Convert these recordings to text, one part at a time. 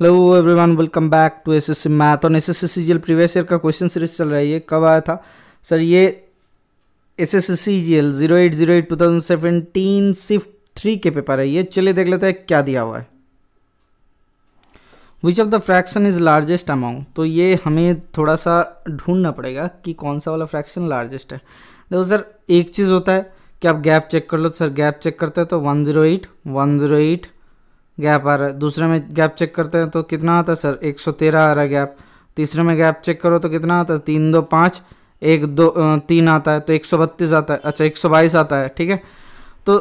Hello everyone welcome back to SSC math और SSC CGL previous year का question series चल रहा है ये कब आया था सर ये एसएससी टू थाउजेंड सेवेंटीन सिर्फ थ्री के पेपर है ये चलिए देख लेते हैं क्या दिया हुआ है which of the fraction is largest amount तो ये हमें थोड़ा सा ढूंढना पड़ेगा कि कौन सा वाला फ्रैक्शन लार्जेस्ट है देखो सर एक चीज़ होता है कि आप गैप चेक कर लो सर गैप चेक करते हैं तो one zero eight one zero eight gap आ रहा है दूसरे में गैप चेक करते हैं तो कितना आता है सर 113 आ रहा है गैप तीसरे में गैप चेक करो तो कितना आता है तीन दो पाँच एक दो तीन आता है तो एक सौ बत्तीस आता है अच्छा एक सौ बाईस आता है ठीक है तो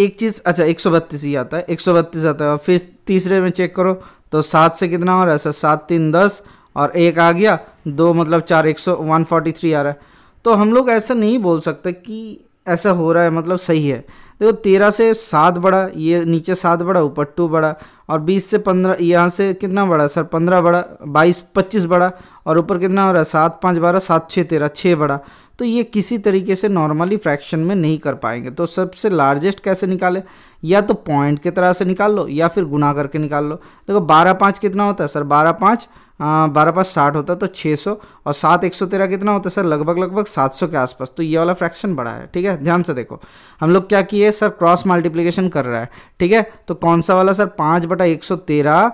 एक चीज़ अच्छा एक सौ बत्तीस ही आता है एक सौ बत्तीस आता है और फिर तीसरे में चेक करो तो सात से कितना हो रहा है सर सात तीन दस और एक आ गया दो मतलब चार एक सौ वन फोर्टी थ्री आ रहा है तो हम लोग ऐसा नहीं बोल सकते कि ऐसा हो रहा है मतलब सही है देखो तेरह से सात बड़ा ये नीचे सात बड़ा ऊपर टू बड़ा और बीस से पंद्रह यहाँ से कितना बड़ा सर पंद्रह बड़ा बाईस पच्चीस बड़ा और ऊपर कितना हो रहा है सात पाँच बारह सात छः तेरह छः बड़ा तो ये किसी तरीके से नॉर्मली फ्रैक्शन में नहीं कर पाएंगे तो सबसे लार्जेस्ट कैसे निकालें या तो पॉइंट की तरह से निकाल लो या फिर गुना करके निकाल लो देखो बारह पाँच कितना होता है सर बारह पाँच बारह पाँच साठ होता है तो छः सौ और सात एक सौ तेरह कितना होता है सर लगभग लगभग सात सौ के आसपास तो ये वाला फ्रैक्शन बड़ा है ठीक है ध्यान से देखो हम लोग क्या किए सर क्रॉस मल्टीप्लिकेशन कर रहा है ठीक है तो कौन सा वाला सर पाँच बटा एक सौ तेरह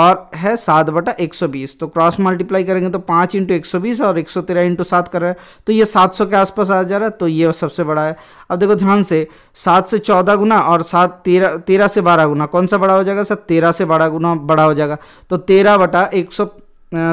और है सात बटा एक सौ बीस तो क्रॉस मल्टीप्लाई करेंगे तो पाँच इंटू एक सौ बीस और एक सौ तेरह इंटू सात कर रहा है तो ये सात सौ के आसपास आ जा रहा है तो ये सबसे बड़ा है अब देखो ध्यान से सात से चौदह गुना और सात तेरह तेरह से बारह गुना कौन सा बड़ा हो जाएगा सर तेरह से बारह गुना बड़ा हो जाएगा तो तेरह बटा एक सौ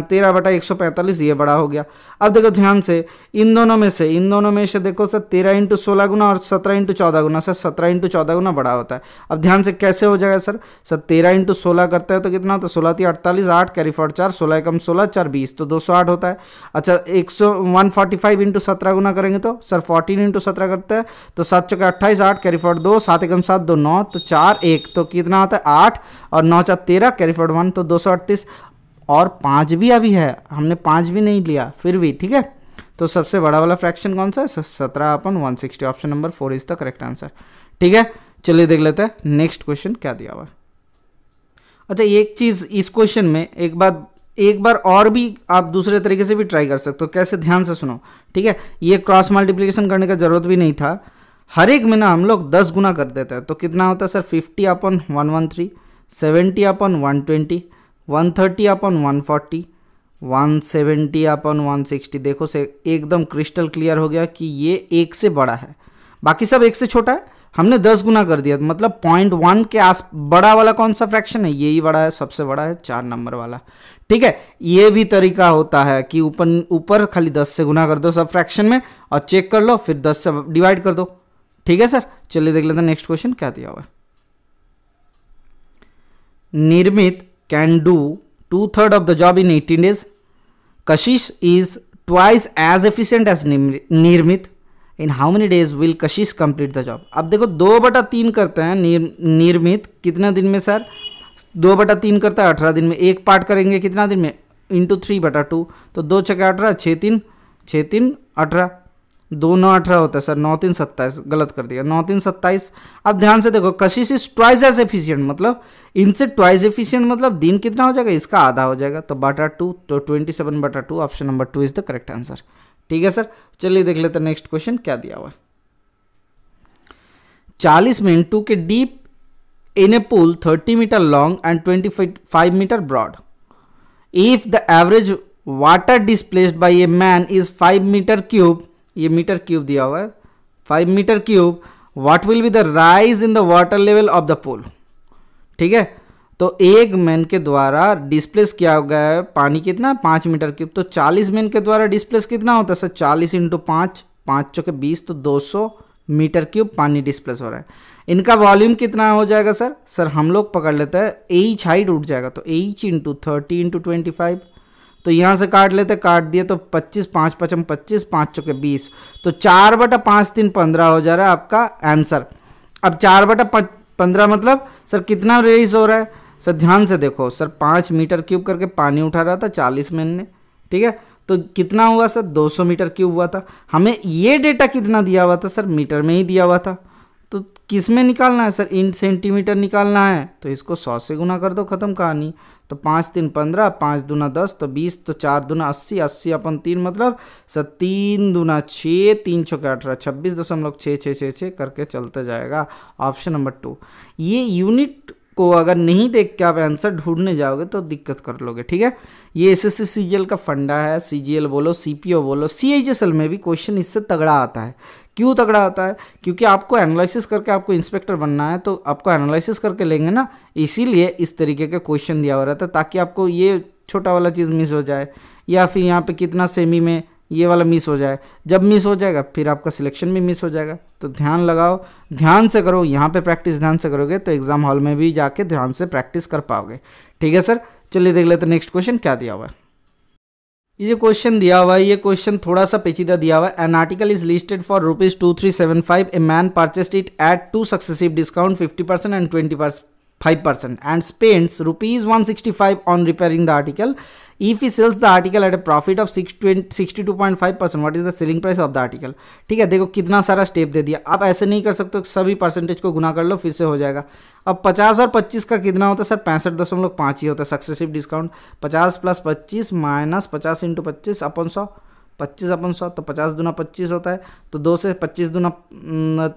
तेरह बटा एक सौ पैंतालीस ये बड़ा हो गया अब देखो ध्यान से इन दोनों में से इन दोनों में से देखो सर तेरह इंटू सोलह गुना और सत्रह इंटू चौदह गुना सर सत्रह इंटू चौदह गुना बड़ा होता है अब ध्यान से कैसे हो जाएगा सर सर तेरह इंटू सोलह करते हैं तो कितना होता है सोलह तीन अड़तालीस आठ कैरी फॉर चार सोलह एकम सोलह चार बीस तो दो सौ आठ होता है अच्छा एक सौ वन फोर्टी फाइव इंटू सत्रह गुना करेंगे तो सर फोर्टीन इंटू सत्रह करते हैं तो सात चौके अट्ठाईस आठ कैरी फॉर दो सात एकम सात दो नौ तो चार एक तो कितना होता है आठ और नौ चार तेरह कैरी फॉर वन तो दो सौ अड़तीस और पाँच भी अभी है हमने पाँच भी नहीं लिया फिर भी ठीक है तो सबसे बड़ा वाला फ्रैक्शन कौन सा है सत्रह upon one sixty option number four is the correct answer ठीक है चलिए देख लेते हैं नेक्स्ट क्वेश्चन क्या दिया हुआ अच्छा एक चीज़ इस क्वेश्चन में एक बार एक बार और भी आप दूसरे तरीके से भी ट्राई कर सकते हो कैसे ध्यान से सुनो ठीक है ये क्रॉस मल्टीप्लीकेशन करने का ज़रूरत भी नहीं था हर एक में ना हम लोग दस गुना कर देते हैं तो कितना होता है sir fifty upon one one three seventy upon one twenty one thirty upon one forty one seventy upon one sixty देखो से एकदम क्रिस्टल क्लियर हो गया कि ये एक से बड़ा है बाकी सब एक से छोटा है हमने दस गुना कर दिया मतलब पॉइंट वन के आस बड़ा वाला कौन सा फ्रैक्शन है यही बड़ा है सबसे बड़ा है चार नंबर वाला ठीक है ये भी तरीका होता है कि ऊपर ऊपर खाली दस से गुना कर दो सब फ्रैक्शन में और चेक कर लो फिर दस से डिवाइड कर दो ठीक है सर चलिए देख लेते हैं नेक्स्ट क्वेश्चन क्या दिया हुआ है निर्मित can do two-third of the job in 18 days. Kashish is twice as efficient as Nirmit. In how many days will Kashish complete the job अब देखो दो बटा तीन करते हैं निर्मित कितने दिन में सर दो बटा तीन करता है अठारह दिन में एक पार्ट करेंगे कितना दिन में इंटू थ्री बटा टू तो दो छः अठारह छः तीन छः तीन अठारह दो नौ अठारह होता है सर नौ तीन सत्ताईस गलत कर दिया नौ तीन सत्ताईस अब ध्यान से देखो कशिश इज ट्वाइस एज एफिशियंट मतलब इनसे ट्वाइस एफिशियंट मतलब दिन कितना हो जाएगा इसका आधा हो जाएगा तो बटा टू तो ट्वेंटी सेवन बटा two option number two is the correct answer ठीक है सर चलिए देख लेते नेक्स्ट क्वेश्चन क्या दिया हुआ है चालीस टू के deep in a pool thirty metre long and twenty five metre broad if the average water displaced by a man is five metre cube ये मीटर क्यूब दिया हुआ है five metre cube what will be the rise in the water level of the pool ठीक है तो एक man के द्वारा डिस्प्लेस किया गया है पानी कितना पाँच मीटर क्यूब तो चालीस मैन के द्वारा डिस्प्लेस कितना होता है सर चालीस इंटू पाँच पाँच चौके बीस तो दो सौ मीटर क्यूब पानी डिस्प्लेस हो रहा है इनका वॉल्यूम कितना हो जाएगा सर सर हम लोग पकड़ लेते हैं एच हाइट उठ जाएगा तो H into thirty into twenty five तो यहाँ से काट लेते काट दिए तो पच्चीस पाँच पचम पच्चीस पाँच चौके बीस तो चार बटा पाँच तीन पंद्रह हो जा रहा है आपका आंसर अब चार बटा पंद्रह मतलब सर कितना रेस हो रहा है सर ध्यान से देखो सर पाँच मीटर क्यूब करके पानी उठा रहा था चालीस मिनट ने ठीक है तो कितना हुआ सर 200 मीटर क्यूब हुआ था हमें ये डेटा कितना दिया हुआ था सर मीटर में ही दिया हुआ था किस में निकालना है सर इंट सेंटीमीटर निकालना है तो इसको सौ से गुना कर दो खत्म कहानी तो पाँच तीन पंद्रह पाँच दूना दस तो बीस तो चार दूना अस्सी अस्सी अपन तीन मतलब सर तीन दूना छः तीन छः अठारह छब्बीस दशमलव छः छः छः छः करके चलता जाएगा ऑप्शन नंबर टू ये यूनिट को अगर नहीं देख के आप आंसर ढूंढने जाओगे तो दिक्कत कर लोगे ठीक है ये एस एस सी का फंडा है सी बोलो सी बोलो सी में भी क्वेश्चन इससे तगड़ा आता है क्यों तगड़ा आता है क्योंकि आपको एनालिसिस करके आपको इंस्पेक्टर बनना है तो आपको एनालिसिस करके लेंगे ना इसीलिए इस तरीके का क्वेश्चन दिया हुआ रहता है ताकि आपको ये छोटा वाला चीज़ मिस हो जाए या फिर यहाँ पे कितना सेमी में ये वाला मिस हो जाए जब मिस हो जाएगा फिर आपका सिलेक्शन भी मिस हो जाएगा तो ध्यान लगाओ ध्यान से करो यहाँ पे प्रैक्टिस ध्यान से करोगे तो एग्ज़ाम हॉल में भी जाके ध्यान से प्रैक्टिस कर पाओगे ठीक है सर चलिए देख लेते नेक्स्ट क्वेश्चन क्या दिया हुआ है ये जो क्वेश्चन दिया हुआ है ये क्वेश्चन थोड़ा सा पेचीदा दिया हुआ है an article is listed for rupees two three seven five a man purchased it at two successive discount fifty percent and twenty five percent and spends rupees one sixty five on repairing the article if he sells the article at a profit of six sixty two point five percent what is the selling price of the article ठीक है देखो कितना सारा step दे दिया आप ऐसे नहीं कर सकते सभी परसेंटेज को गुना कर लो फिर से हो जाएगा अब पचास और पच्चीस का कितना होता है सर पैंसठ दशमलव पाँच ही होता है सक्सेसिव डिस्काउंट पचास प्लस पच्चीस माइनस पचास इंटू पच्चीस अपन सौ पच्चीस अपन सौ तो पचास दुना पच्चीस होता है तो दो से पच्चीस दुना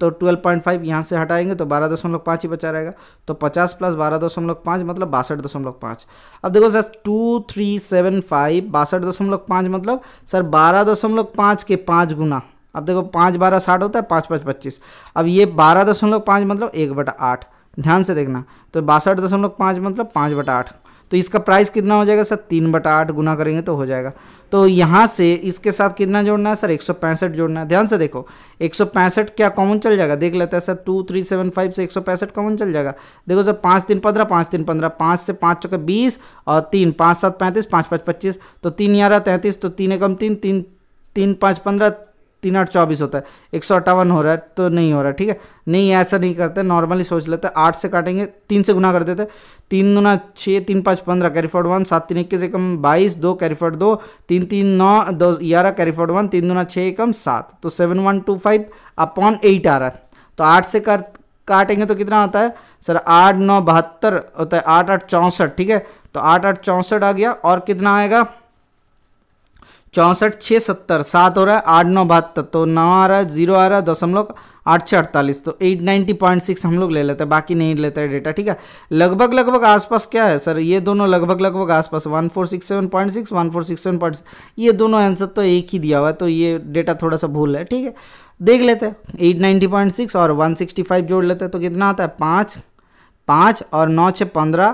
तो ट्वेल्व पॉइंट फाइव यहाँ से हटाएंगे तो बारह दशमलव पाँच ही बचा रहेगा तो पचास प्लस बारह दशमलव पाँच मतलब बासठ दशमलव पाँच अब देखो sir two three seven five बासठ दशमलव पाँच मतलब सर बारह दशमलव पाँच के पाँच गुना अब देखो पाँच बारह साठ होता है पाँच पाँच पच्चीस अब ये बारह दशमलव पाँच मतलब एक बटा आठ ध्यान से देखना तो बासठ दशमलव पाँच मतलब पाँच बटा आठ तो इसका प्राइस कितना हो जाएगा सर तीन बटा आठ गुना करेंगे तो हो जाएगा तो यहाँ से इसके साथ कितना जोड़ना है सर एक जोड़ना है ध्यान से देखो एक क्या कॉमन चल जाएगा देख लेते हैं sir two three seven five से एक कॉमन चल जाएगा देखो सर पाँच तीन पंद्रह पाँच तीन पंद्रह पाँच से पाँच चौके बीस और तीन पाँच सात पैंतीस पाँच पाँच पच्चीस तो तीन ग्यारह तैंतीस तो तीन एकम तीन तीन तीन पाँच पंद्रह तीन आठ चौबीस होता है एक सौ अट्ठावन हो रहा है तो नहीं हो रहा ठीक है नहीं ऐसा नहीं करते नॉर्मली सोच लेते आठ से काटेंगे तीन से गुना कर देते तीन गुना छः तीन पाँच पंद्रह कैरीफोर्ड वन सात तीन इक्कीस एकम बाईस दो कैरीफोर्ड दो तीन तीन नौ दो ग्यारह कैरीफोर्ड वन तीन गुना छः एकम सात तो seven one two five upon eight आ रहा है तो आठ से कर काटेंगे तो कितना होता है सर आठ नौ बहत्तर होता है आठ आठ चौंसठ ठीक है तो आठ आठ चौंसठ आ गया और कितना आएगा चौंसठ छः सत्तर सात हो रहा है आठ नौ बहत्तर तो नौ आ रहा है जीरो आ रहा है दशमलव आठ छः अड़तालीस तो एट नाइन्टी पॉइंट सिक्स हम लोग ले लेते हैं बाकी नहीं लेते हैं डेटा ठीक है लगभग लगभग आसपास क्या है सर ये दोनों लगभग लगभग आसपास one four six seven point six one four six seven point ये दोनों आंसर तो एक ही दिया हुआ है तो ये डेटा थोड़ा सा भूल है ठीक है देख लेते हैं एट नाइन्टी पॉइंट सिक्स और वन सिक्सटी फाइव जोड़ लेते हैं तो कितना आता है पाँच पाँच और नौ छः पंद्रह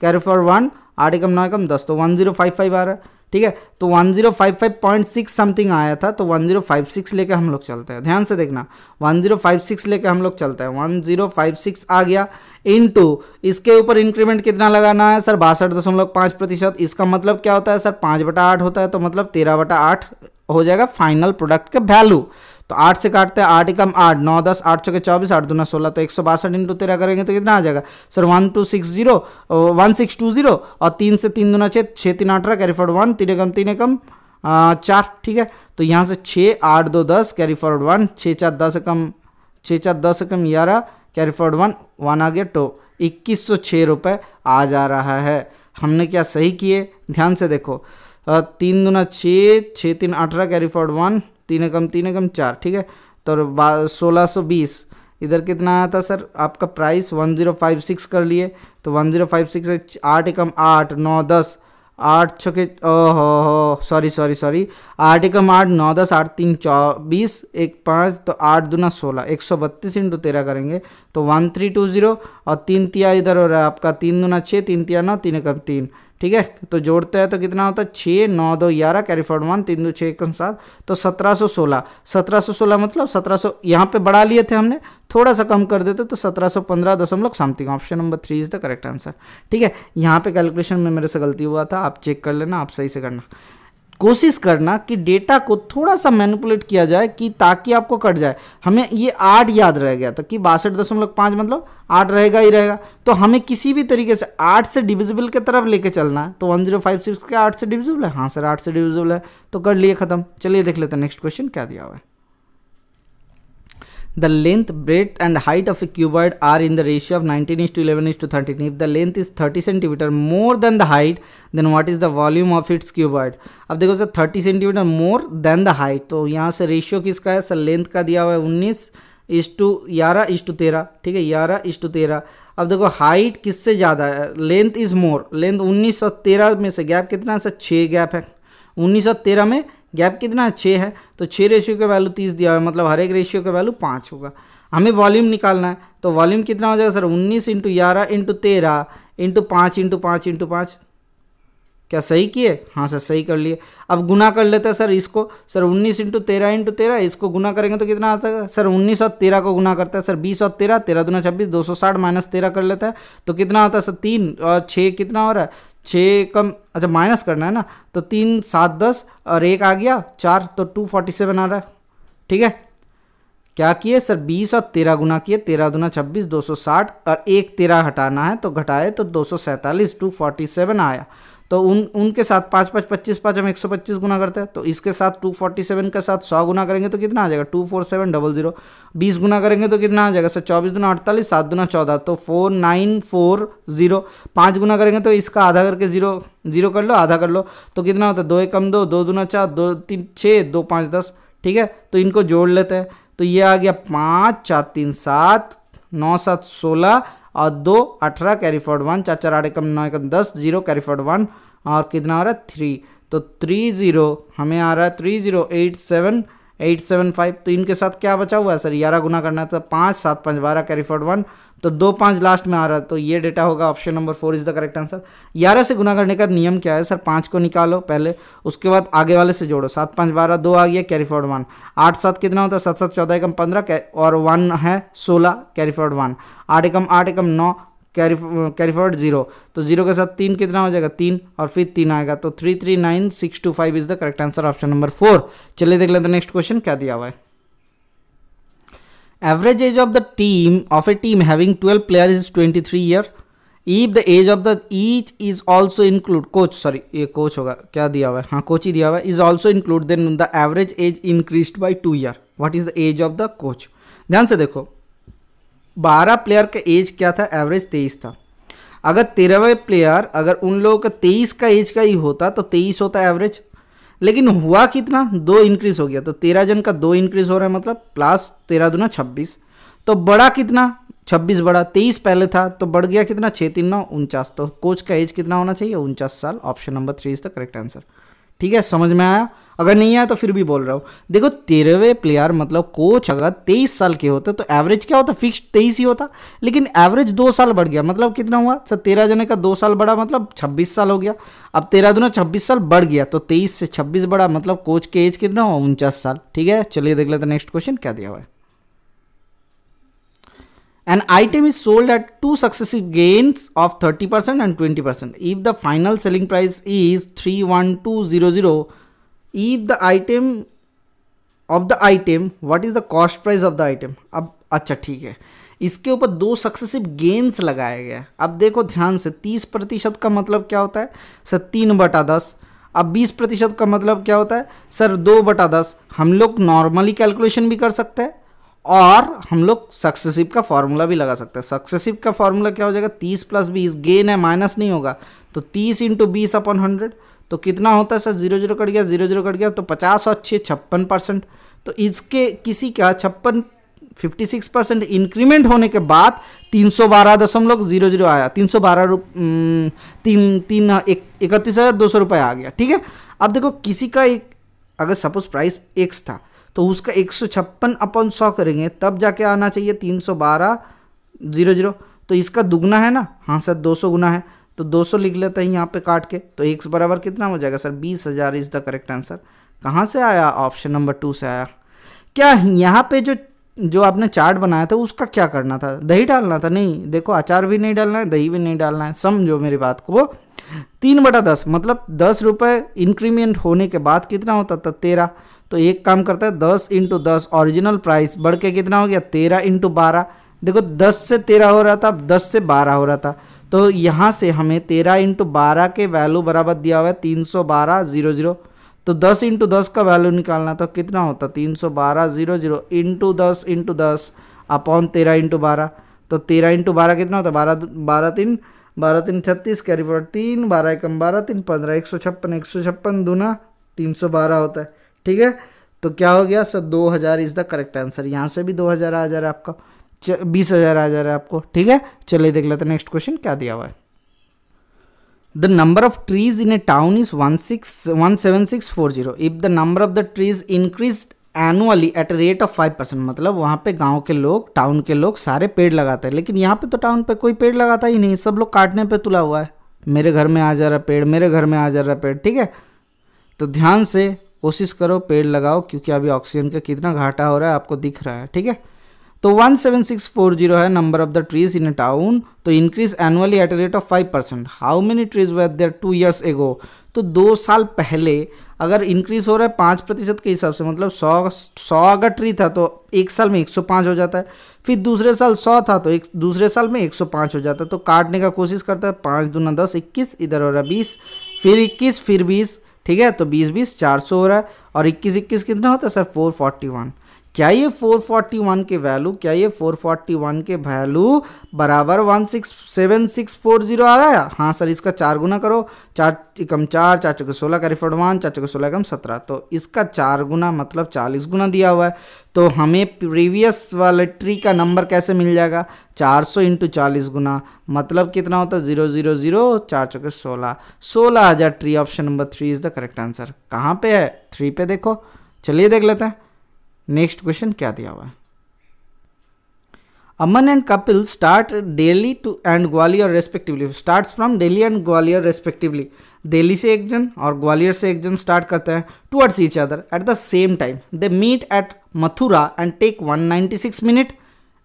कैरी फॉर वन आठ एकम नौ एकम दस तो वन जीरो फाइव फाइव आ रहा है ठीक है तो 1055.6 समथिंग आया था तो 1056 लेके हम लोग चलते हैं ध्यान से देखना 1056 लेके हम लोग चलते हैं 1056 आ गया इनटू इसके ऊपर इंक्रीमेंट कितना लगाना है सर बासठ दशमलव पाँच प्रतिशत इसका मतलब क्या होता है सर पाँच बटा आठ होता है तो मतलब तेरह बटा आठ हो जाएगा फाइनल प्रोडक्ट का वैल्यू तो आठ से काटते हैं आठ एकम आठ नौ दस आठ सौ के चौबीस आठ दूना सोलह तो एक सौ बासठ इंटू तेरह करेंगे तो कितना आ जाएगा sir one two six zero one six two zero और तीन से तीन दूना छः छः तीन अठारह कैरी फॉर्ड वन तीन एकम तीन एकम चार ठीक है तो यहाँ से छः आठ दो दस कैरी फॉर्ड वन छः चार दस एकम छः चार दस एकम ग्यारह कैरी फॉर्ड वन वन आ गया टो इक्कीस सौ छः रुपये आ जा रहा है हमने क्या सही किए ध्यान से देखो तीन दूना छः छः तीन अठारह कैरी फॉर्ड वन तीन एकम तीन एकम चार ठीक है तो सोलह सौ बीस इधर कितना आया था सर आपका price one zero five six कर लिए तो वन ज़ीरो फाइव सिक्स आठ एकम आठ नौ दस आठ छके ओह हो सॉरी सॉरी सॉरी आठ एकम आठ नौ दस आठ तीन चौबीस एक पाँच तो आठ दूना सोलह एक सौ बत्तीस इंटू तेरह करेंगे तो वन थ्री टू ज़ीरो और तीन तिया इधर हो रहा है आपका तीन दूना छः तीन तिया नौ तीन एकम तीन ठीक है तो जोड़ते हैं तो कितना होता है छः नौ दो ग्यारह कैरी फॉर्ड वन तीन दो छः एक सात तो सत्रह सौ सोलह सत्रह सौ सोलह मतलब सत्रह सौ यहाँ पर बढ़ा लिए थे हमने थोड़ा सा कम कर देते तो सत्रह सौ पंद्रह दशमलव something option number three is the correct answer ठीक है यहाँ पे कैलकुलेशन में मेरे से गलती हुआ था आप चेक कर लेना आप सही से करना कोशिश करना कि डेटा को थोड़ा सा मैनिपुलेट किया जाए कि ताकि आपको कट जाए हमें ये आठ याद रह गया था कि बासठ दशमलव पाँच मतलब आठ रहेगा ही रहेगा तो हमें किसी भी तरीके से आठ से डिविजिबल के तरफ लेके चलना है तो वन जीरो फाइव सिक्स के आठ से डिविजिबल है हाँ सर आठ से डिविजिबल है तो कर लिए खत्म चलिए देख लेते हैं नेक्स्ट क्वेश्चन क्या दिया हुआ है the length breadth and height of a cuboid are in the ratio of 19 is to 11 is to 13 if the length is 30 centimeter more than the height then what is the volume of its cuboid अब देखो sir 30 centimetre more than the height तो यहाँ से ratio किसका है sir length का दिया हुआ है 19 इस टू ग्यारह इस टू तेरह ठीक है ग्यारह इस टू तेरह अब देखो हाइट किससे ज़्यादा है लेंथ इज़ मोर लेंथ उन्नीस और तेरह में से गैप कितना है सर छः गैप है उन्नीस और तेरह में गैप कितना है छः है तो छः रेशियो का वैल्यू तीस दिया हुआ है मतलब हर एक रेशियो का वैल्यू पाँच होगा हमें वॉल्यूम निकालना है तो वॉल्यूम कितना हो जाएगा सर उन्नीस इंटू ग्यारह इंटू तेरह इंटू पाँच इंटू पाँच इंटू पाँच क्या सही किए हाँ सर सही कर लिए अब गुना कर लेते हैं सर इसको सर उन्नीस इंटू तेरह इंटू तेरह इसको गुना करेंगे तो कितना आ जाएगा सर उन्नीस और तेरह को गुना करता है सर बीस और तेरह तेरह दुना छब्बीस दो सौ साठ माइनस तेरह कर लेता है तो कितना आता है सर तीन और छः कितना हो रहा है छः कम अच्छा माइनस करना है ना तो तीन सात दस और एक आ गया चार तो टू फोर्टी सेवन आ रहा है ठीक है क्या किए सर बीस और तेरह गुना किए तेरह दुना छब्बीस दो सौ साठ और एक तेरह हटाना है तो घटाए तो दो सौ सैंतालीस टू फोर्टी सेवन आया तो उन उनके साथ पाँच पाँच पच्चीस पाँच हम एक सौ पच्चीस गुना करते हैं तो इसके साथ टू फोर्टी सेवन के साथ सौ गुना करेंगे तो कितना आ जाएगा two four seven double zero बीस गुना करेंगे तो कितना आ जाएगा सर चौबीस गुना अड़तालीस सात गुना चौदह तो फोर नाइन फोर जीरो पाँच गुना करेंगे तो इसका आधा करके जीरो जीरो कर लो आधा कर लो तो कितना होता है दो एक कम दो दो दूना चार दो तीन छः दो पाँच दस ठीक है तो इनको जोड़ लेते हैं तो ये आ गया पाँच चार तीन सात नौ सात सोलह और दो अठारह कैरी फॉर्ड वन चार चार आठ एकम नौ एकम दस जीरो कैरी फॉर्ड वन और कितना आ रहा है थ्री तो थ्री जीरो हमें आ रहा है three zero eight seven eight seven five तो इनके साथ क्या बचा हुआ है सर ग्यारह गुना करना है तो पाँच सात पाँच बारह कैरी फॉर्ड वन तो दो पाँच लास्ट में आ रहा है तो ये डेटा होगा option number four is the correct answer ग्यारह से गुना करने का नियम क्या है सर पाँच को निकालो पहले उसके बाद आगे वाले से जोड़ो सात पाँच बारह दो आ गया कैरी फॉर्ड वन आठ सात कितना होता है सात सात चौदह एकम पंद्रह और वन है सोलह कैरी फॉर्ड वन आठ एकम आठ एकम नौ कैरी कैरी फॉर्ड जीरो तो जीरो के साथ तीन कितना हो जाएगा तीन और फिर तीन आएगा तो three three nine six two five is the correct answer option number four चलिए देख लेते नेक्स्ट क्वेश्चन क्या दिया हुआ है Average age of the team of a team having 12 players is 23 years. If the age of the each is also include coach sorry ये coach होगा क्या दिया हुआ है हाँ coach ही दिया हुआ है is also include then the average age increased by two year. What is the age of the coach? ध्यान से देखो 12 प्लेयर का एज क्या था एवरेज 23 था अगर तेरहवें प्लेयर अगर उन लोगों का 23 का एज का ही होता तो 23 होता एवरेज लेकिन हुआ कितना दो इंक्रीज हो गया तो तेरह जन का दो इंक्रीज हो रहा है मतलब प्लस तेरह दुना छब्बीस तो बड़ा कितना छब्बीस बड़ा तेईस पहले था तो बढ़ गया कितना छः तीन नौ उनचास तो कोच का एज कितना होना चाहिए उनचास साल option number three is the correct answer ठीक है समझ में आया अगर नहीं आया तो फिर भी बोल रहा हूँ देखो तेरहवें प्लेयर मतलब कोच अगर तेईस साल के होते तो एवरेज क्या होता फिक्स तेईस ही होता लेकिन एवरेज दो साल बढ़ गया मतलब कितना हुआ सर तेरह जने का दो साल बढ़ा मतलब छब्बीस साल हो गया अब तेरह दोनों छब्बीस साल बढ़ गया तो तेईस से छब्बीस बढ़ा मतलब कोच के एज कितना हुआ उनचास साल ठीक है चलिए देख लेते नेक्स्ट क्वेश्चन क्या दिया हुआ है An item is sold at two successive gains of 30% and 20%. If the final selling price is 31200, if the item of the item, what is the cost price of the item? अब अच्छा ठीक है इसके ऊपर दो सक्सेसिव गेंस लगाया गया है अब देखो ध्यान से 30 प्रतिशत का मतलब क्या होता है सर तीन बटा दस अब 20 प्रतिशत का मतलब क्या होता है सर दो बटा दस हम लोग नॉर्मली कैलकुलेशन भी कर सकते हैं और हम लोग सक्सेसिव का फॉर्मूला भी लगा सकते हैं सक्सेसिव का फॉर्मूला क्या हो जाएगा तीस प्लस बीस गेन है माइनस नहीं होगा तो तीस इंटू बीस अपन हंड्रेड तो कितना होता है सर जीरो जीरो कट गया जीरो जीरो कट गया तो पचास और छः छप्पन परसेंट तो इसके किसी का छप्पन फिफ्टी सिक्स परसेंट इंक्रीमेंट होने के बाद तीन सौ बारह दशमलव जीरो जीरो आया तीन सौ बारह रुप तीन तीन इकतीस हज़ार दो सौ रुपये आ गया ठीक है अब देखो किसी का एक अगर सपोज प्राइस एक्स था तो उसका एक सौ छप्पन अपन सौ करेंगे तब जाके आना चाहिए तीन सौ बारह जीरो जीरो तो इसका दुगना है ना हाँ सर दो सौ गुना है तो दो सौ लिख लेते हैं यहाँ पे काट के तो एक बराबर कितना हो जाएगा सर बीस हज़ार इज़ द करेक्ट आंसर कहाँ से आया ऑप्शन नंबर टू से आया क्या यहाँ पे जो जो आपने चार्ट बनाया था उसका क्या करना था दही डालना था नहीं देखो अचार भी नहीं डालना है दही भी नहीं डालना है समझो मेरी बात को तीन बटा दस मतलब दस रुपये इंक्रीमेंट होने के बाद कितना होता था तेरह तो एक काम करता है दस इंटू दस ऑरिजिनल प्राइस बढ़ के कितना हो गया तेरह इंटू बारह देखो दस से तेरह हो रहा था अब दस से बारह हो रहा था तो यहाँ से हमें तेरह इंटू बारह के वैल्यू बराबर दिया हुआ है तीन सौ बारह ज़ीरो ज़ीरो तो दस इंटू दस का वैल्यू निकालना तो कितना होता तीन सौ बारह ज़ीरो ज़ीरो इंटू दस इंटू दस अपॉन तेरह इंटू बारह तो तेरह इंटू बारह कितना होता बारह बारह तीन बारह तीन छत्तीस कैरी पर तीन बारह एकम बारह तीन पंद्रह एक सौ छप्पन एक सौ छप्पन दूना तीन सौ बारह होता है ठीक है तो क्या हो गया सर दो हज़ार इज़ द करेक्ट आंसर यहाँ से भी दो हज़ार आ जा रहा है आपका बीस हज़ार आ जा रहा है आपको ठीक है चलिए देख लेते हैं नेक्स्ट क्वेश्चन क्या दिया हुआ है the number of trees in a town is one six one seven six four zero if the number of the trees increase annually at a rate of five percent मतलब वहाँ पे गांव के लोग टाउन के लोग सारे पेड़ लगाते हैं लेकिन यहाँ पे तो टाउन पे कोई पेड़ लगाता ही नहीं सब लोग काटने पे तुला हुआ है मेरे घर में आ जा रहा पेड़ मेरे घर में आ जा रहा पेड़ ठीक है तो ध्यान से कोशिश करो पेड़ लगाओ क्योंकि अभी ऑक्सीजन का कितना घाटा हो रहा है आपको दिख रहा है ठीक है तो 17640 है number of the trees in town तो increase annually at rate of 5 percent how many trees were there two years ago तो दो साल पहले अगर इंक्रीज हो रहा है पाँच प्रतिशत के हिसाब से मतलब सौ सौ अगर ट्री था तो एक साल में एक सौ पाँच हो जाता है फिर दूसरे साल सौ था तो एक दूसरे साल में एक सौ पाँच हो जाता है तो काटने का कोशिश करता है पाँच दूना दस इक्कीस इधर हो रहा बीस फिर इक्कीस फिर बीस ठीक है तो बीस बीस चार सौ हो रहा है और इक्कीस इक्कीस कितना होता है सर फोर फोर्टी वन क्या ये 441 के वैल्यू क्या ये 441 के वैल्यू बराबर 167640 आ रहा है हाँ सर इसका चार गुना करो चार एकम चार चार चौके सोलह का रिफंड वन चार चौके सोलह एकम सत्रह तो इसका चार गुना मतलब चालीस गुना दिया हुआ है तो हमें प्रीवियस वाले ट्री का नंबर कैसे मिल जाएगा चार सौ इंटू चालीस गुना मतलब कितना होता है जीरो जीरो जीरो चार चौके सोलह सोलह हज़ार tree option number three is the correct answer कहाँ पे है थ्री पे देखो चलिए देख लेते हैं नेक्स्ट क्वेश्चन क्या दिया हुआ है Aman and Kapil start Delhi to and Gwalior respectively start from Delhi and Gwalior respectively Delhi से एक जन और ग्वालियर से एक जन स्टार्ट करते हैं towards each other at the same time they meet at Mathura and take 196 minute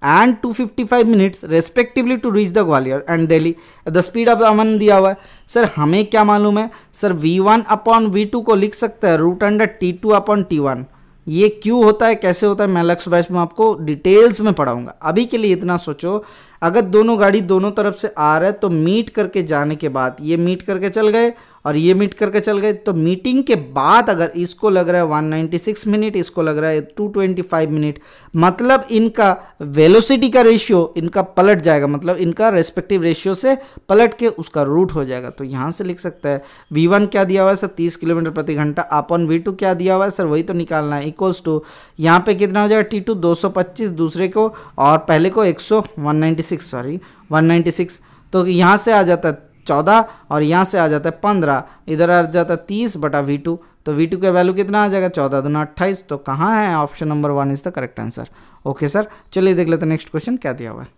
and 255 minutes respectively to reach the Gwalior and Delhi at the speed of Aman दिया हुआ है सर हमें क्या मालूम है sir v1 one upon we को लिख सकते हैं root under T two upon T one ये क्यों होता है कैसे होता है मैं लक्ष्य बाइस में आपको डिटेल्स में पढ़ाऊंगा अभी के लिए इतना सोचो अगर दोनों गाड़ी दोनों तरफ से आ रहा है तो मीट करके जाने के बाद ये मीट करके चल गए और ये मीट करके चल गए तो मीटिंग के बाद अगर इसको लग रहा है 196 मिनट इसको लग रहा है 225 मिनट मतलब इनका वेलोसिटी का रेशियो इनका पलट जाएगा मतलब इनका रेस्पेक्टिव रेशियो से पलट के उसका रूट हो जाएगा तो यहाँ से लिख सकता है वी वन क्या दिया हुआ है सर तीस किलोमीटर प्रति घंटा अपन वी टू क्या दिया हुआ है सर वही तो निकालना है इक्वल्स टू यहाँ पर कितना हो जाएगा टी टू दो सौ पच्चीस दूसरे को और पहले को एक सौ one ninety six sorry one ninety six तो यहाँ से आ जाता है चौदह और यहाँ से आ जाता है पंद्रह इधर आ जाता है तीस बटा वी टू तो वी टू का वैल्यू कितना आ जाएगा चौदह दोनों अट्ठाईस तो कहाँ है option number one is the correct answer okay sir चलिए देख लेते हैं नेक्स्ट क्वेश्चन क्या दिया हुआ है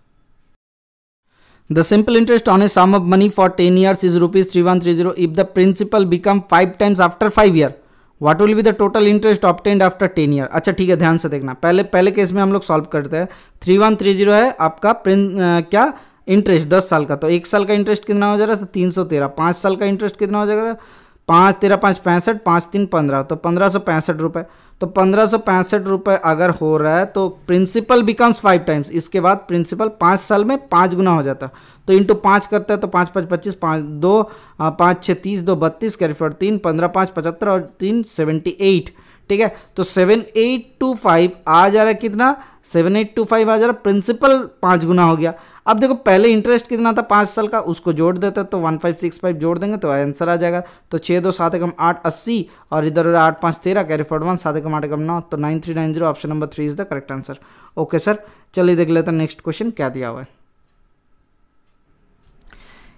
the simple interest on a sum of money for ten year is rupees three one three zero if the principal become five times after five year what will be the total interest obtained after ten year अच्छा ठीक है ध्यान से देखना पहले पहले case में हम लोग सॉल्व करते हैं थ्री वन थ्री जीरो है आपका प्रिंस क्या इंटरेस्ट दस साल का तो एक साल का इंटरेस्ट कितना हो जाएगा तो तीन सौ तेरह पाँच साल का इंटरेस्ट कितना हो जाएगा पाँच तेरह पाँच पैंसठ पाँच तीन पंद्रह तो पंद्रह सौ पैंसठ रुपये तो पंद्रह सौ पैंसठ रुपये अगर हो रहा है तो प्रिंसिपल बिकम्स फाइव टाइम्स इसके बाद प्रिंसिपल पाँच साल में पाँच गुना हो जाता है तो इंटू पाँच करता है तो पाँच पाँच पच्चीस पाँच दो पाँच छः तीस दो बत्तीस कैरी तीन पंद्रह पाँच पचहत्तर और तीन सेवेंटी एट ठीक है तो सेवन एट टू फाइव आ जा रहा है कितना सेवन एट टू फाइव आ जा रहा है प्रिंसिपल पाँच गुना हो गया अब देखो पहले इंटरेस्ट कितना था पाँच साल का उसको जोड़ देते तो वन फाइव सिक्स फाइव जोड़ देंगे तो आंसर आ जाएगा तो छः दो सात एकम आठ अस्सी और इधर उधर आठ पाँच तेरह कैरी फोर्ड वन सात एकम आठ एकम नौ तो nine three nine zero option number three is the correct answer okay sir चलिए देख लेते हैं नेक्स्ट क्वेश्चन क्या दिया हुआ है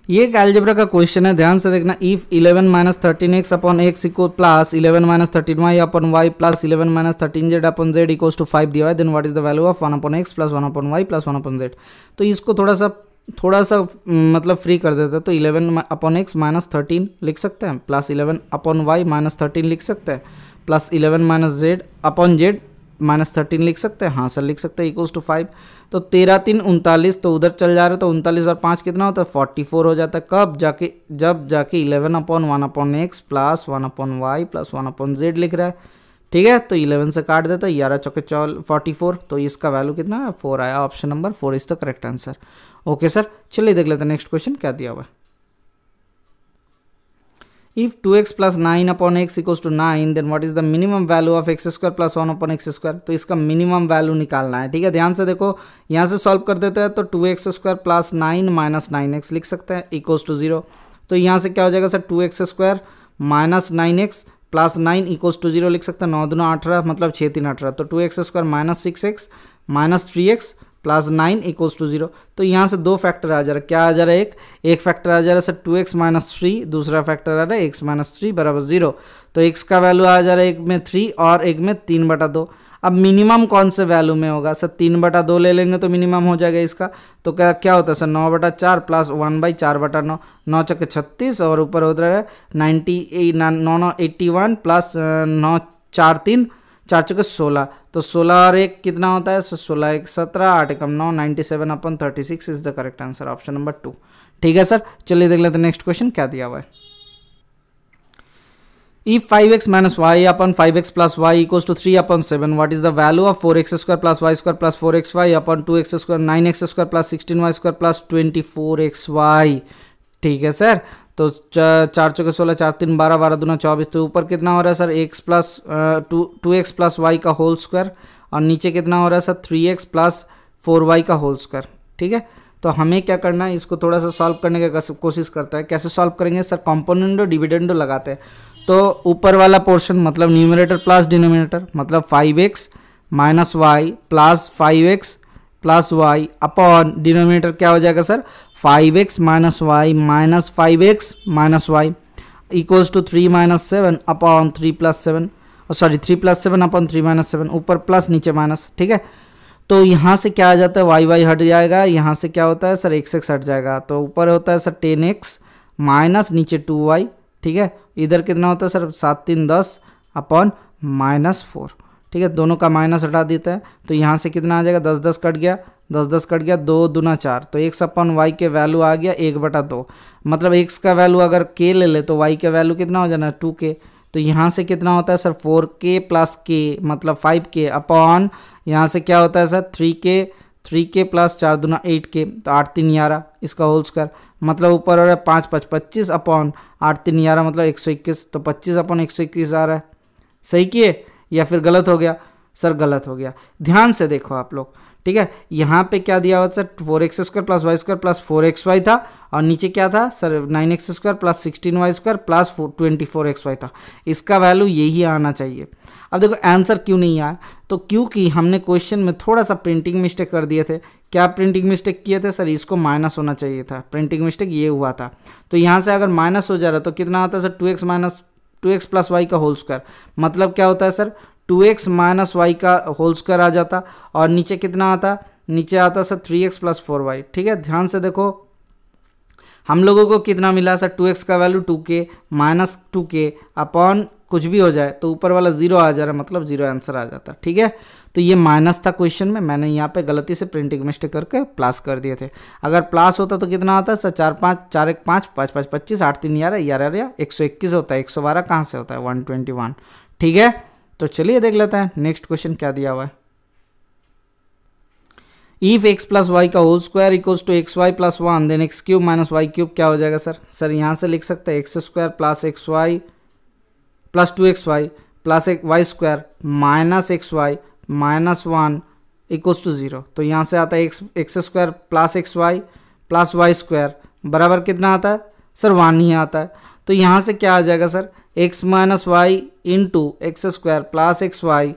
ये एक एल्जेब्रा का क्वेश्चन है ध्यान से देखना if 11 minus thirteen X upon X equal plus eleven minus thirteen Y upon Y plus eleven minus thirteen Z upon Z equal to five दिया है then what is the value of one upon X plus one upon Y plus one upon Z तो इसको थोड़ा सा थोड़ा सा हम्म, मतलब free कर देते हैं तो eleven upon X minus thirteen लिख सकते हैं plus eleven upon Y minus thirteen लिख सकते हैं plus eleven minus Z upon Z minus thirteen लिख सकते हैं हाँ सर लिख सकते हैं इक्वल्स टू फाइव तो तेरह तीन उनतालीस तो उधर चल जा रहे तो उनतालीस और पाँच कितना होता है फोर्टी फोर हो जाता है कब जाके जब जाके eleven upon one upon X plus one upon Y plus one upon Z लिख रहा है ठीक है तो इलेवन से काट देता है ग्यारह चौके चौल फोर्टी फोर तो इसका वैल्यू कितना है फोर आया option number four is the correct answer okay sir चलिए देख लेते हैं नेक्स्ट क्वेश्चन क्या दिया हुआ है If 2x plus 9 upon x equals to 9, then what is the minimum value of x square plus 1 upon x square? तो इसका minimum value निकालना है ठीक है ध्यान से देखो यहाँ से solve कर देते हैं तो 2x square plus 9 minus 9x लिख सकते हैं equals to जीरो तो यहाँ से क्या हो जाएगा sir 2x square minus 9x plus 9 equals to equals लिख सकते हैं नौ दूना अठारह मतलब 6 तीन अठारह तो 2x square minus 6x minus 3x plus nine equals to zero तो यहाँ से दो फैक्टर आ जा रहा है क्या आ जा रहा है एक एक फैक्टर आ जा रहा है sir two X minus three दूसरा फैक्टर आ रहा है एक्स माइनस थ्री बराबर जीरो तो एक्स का वैल्यू आ जा रहा है एक में थ्री और एक में तीन बटा दो अब मिनिमम कौन से वैल्यू में होगा सर तीन बटा दो ले लेंगे तो मिनिमम हो जाएगा इसका तो क्या क्या होता है सर नौ बटा चार प्लस वन बाई चार बटा नौ नौ चक्के छत्तीस और ऊपर होता है नाइन्टी नौ नौ एट्टी वन प्लस नौ चार तीन चार चुके सोलह तो सोलह और एक कितना होता है सो सोलह एक सत्रह आठ एकम नौ ninety seven upon thirty six is the correct answer option number two ठीक है सर चलिए देख लेते नेक्स्ट क्वेश्चन क्या दिया हुआ है if five X minus Y upon five X plus Y equals to three upon seven what is the value of four X square plus Y square plus four X Y upon two x square nine X square plus sixteen Y square plus twenty four X Y ठीक है sir तो चार चौके सोलह चार तीन बारह बारह दोनों चौबीस तो ऊपर कितना हो रहा है sir X plus two two X plus Y का होल स्क्वायर और नीचे कितना हो रहा है sir three x plus four Y का होल स्क्वायर ठीक है तो हमें क्या करना है इसको थोड़ा सा सॉल्व करने का कोशिश करता है कैसे सॉल्व करेंगे सर कॉम्पोनेंट और डिविडेंडो लगाते हैं तो ऊपर वाला पोर्शन मतलब न्यूमिनेटर प्लस डिनोमिनेटर मतलब five X minus Y plus five X plus Y upon denominator क्या हो जाएगा sir five X minus Y minus five X minus Y equals to three minus seven upon three plus seven और sorry three plus seven upon three minus seven ऊपर plus नीचे minus ठीक है तो यहाँ से क्या आ जाता है वाई वाई हट जाएगा यहाँ से क्या होता है सर एक्स एक्स हट जाएगा तो ऊपर होता है सर टेन एक्स माइनस नीचे टू वाई ठीक है इधर कितना होता है सर सात तीन दस अपॉन माइनस फोर ठीक है दोनों का माइनस हटा देता है तो यहाँ से कितना आ जाएगा दस दस कट गया दस दस कट गया दो दूना चार तो एक सपन वाई के वैल्यू आ गया एक बटा दो मतलब एक्स का वैल्यू अगर के ले ले तो वाई का वैल्यू कितना हो जाना टू के तो यहाँ से कितना होता है सर फोर के प्लस के मतलब फाइव के अपॉन यहाँ से क्या होता है सर थ्री के थ्री के प्लस चार दूना एट के तो आठ तीन ग्यारह इसका होल स्क्वायर मतलब ऊपर हो रहा है पाँच पाँच पच्चीस अपॉन आठ तीन ग्यारह मतलब एक सौ इक्कीस तो पच्चीस अपॉन एक सौ इक्कीस आ रहा है सही किए या फिर गलत हो गया सर गलत हो गया ध्यान से देखो आप लोग ठीक है यहाँ पे क्या दिया हुआ sir four X square plus Y square plus four X Y था और नीचे क्या था sir nine X square plus sixteen Y square plus twenty four X Y था इसका वैल्यू यही आना चाहिए अब देखो आंसर क्यों नहीं आया तो क्योंकि हमने क्वेश्चन में थोड़ा सा प्रिंटिंग मिस्टेक कर दिए थे क्या प्रिंटिंग मिस्टेक किए थे सर इसको माइनस होना चाहिए था प्रिंटिंग मिस्टेक ये हुआ था तो यहाँ से अगर माइनस हो जा रहा तो कितना आता sir two X minus two X plus Y का होल स्क्वायर मतलब क्या होता है sir two X minus Y का होल स्क्वायर आ जाता और नीचे कितना आता नीचे आता sir three x plus four Y ठीक है ध्यान से देखो हम लोगों को कितना मिला सर टू एक्स का वैल्यू टू के माइनस टू के अपॉन कुछ भी हो जाए तो ऊपर वाला जीरो आ जा रहा है मतलब जीरो आंसर आ जाता है ठीक है तो ये माइनस था क्वेश्चन में मैंने यहाँ पे गलती से प्रिंटिंग मिस्टेक करके प्लस कर दिए थे अगर प्लस होता तो कितना आता सर चार पाँच चार एक पाँच पाँच पाँच पच्चीस आठ तीन ग्यारह ग्यारह ग्यारह एक सौ इक्कीस होता है एक सौ बारह कहाँ से होता है वन ट्वेंटी वन ठीक है तो चलिए देख लेते हैं नेक्स्ट क्वेश्चन क्या दिया हुआ है इफ एक्स प्लस वाई का whole square equals to X Y plus one then X cube minus Y cube क्या हो जाएगा सर सर यहाँ से लिख सकते हैं X square plus X Y plus two X Y plus एक Y square minus X Y minus one equals to zero तो यहाँ से आता है X X square plus X Y plus Y square बराबर कितना आता है सर वन ही आता है तो यहाँ से क्या आ जाएगा sir X minus Y into X square plus X Y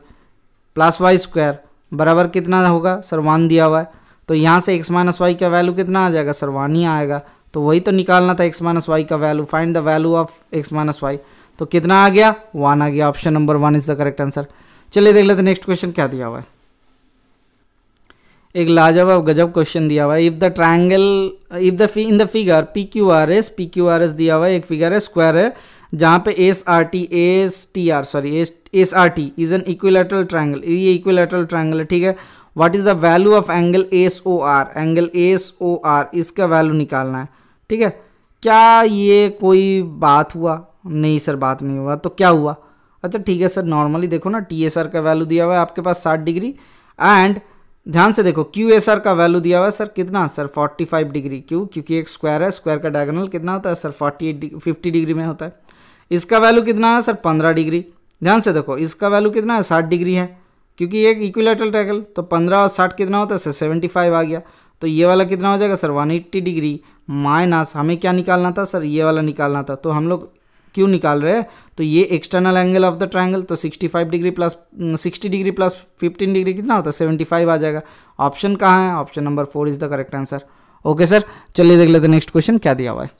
plus Y square बराबर कितना होगा सर वन दिया हुआ है तो यहाँ से एक्स माइनस वाई का वैल्यू कितना आ जाएगा सर वन ही आएगा तो वही तो निकालना था एक्स माइनस वाई का value find the value of X minus Y तो कितना आ गया वन आ गया option number one is the correct answer चलिए देख लेते नेक्स्ट क्वेश्चन क्या दिया हुआ है एक लाजवाब गजब क्वेश्चन दिया हुआ है if the triangle if the in the figure P Q R S P Q R S दिया हुआ है एक फिगर है स्क्वायर है जहाँ पे S R T S T R sorry S S R T is an equilateral triangle ये equilateral triangle है ठीक है what is the value of angle S O R angle S O R इसका वैल्यू निकालना है ठीक है क्या ये कोई बात हुआ नहीं सर बात नहीं हुआ तो क्या हुआ अच्छा ठीक है सर नॉर्मली देखो ना टी एस आर का वैल्यू दिया हुआ है आपके पास साठ डिग्री एंड ध्यान से देखो क्यू एस आर का वैल्यू दिया हुआ है सर कितना सर 45 डिग्री क्यों क्योंकि एक स्क्वायर है स्क्वायर का डायगोनल कितना होता है सर 48 50 डिग्री में होता है इसका वैल्यू कितना है सर 15 डिग्री ध्यान से देखो इसका वैल्यू कितना है 60 डिग्री है क्योंकि एक इक्विलेटरल ट्रायंगल तो 15 और 60 कितना होता है सर फाइव आ गया तो ये वाला कितना हो जाएगा सर एट्टी डिग्री माइनस हमें क्या निकालना था सर ये वाला निकालना था तो हम लोग क्यों निकाल रहे हैं तो ये external angle of the triangle तो 65 degree plus 60 degree plus 15 degree कितना होता है 75 आ जाएगा ऑप्शन कहाँ है option number four is the correct answer okay sir चलिए देख लेते हैं नेक्स्ट क्वेश्चन क्या दिया हुआ है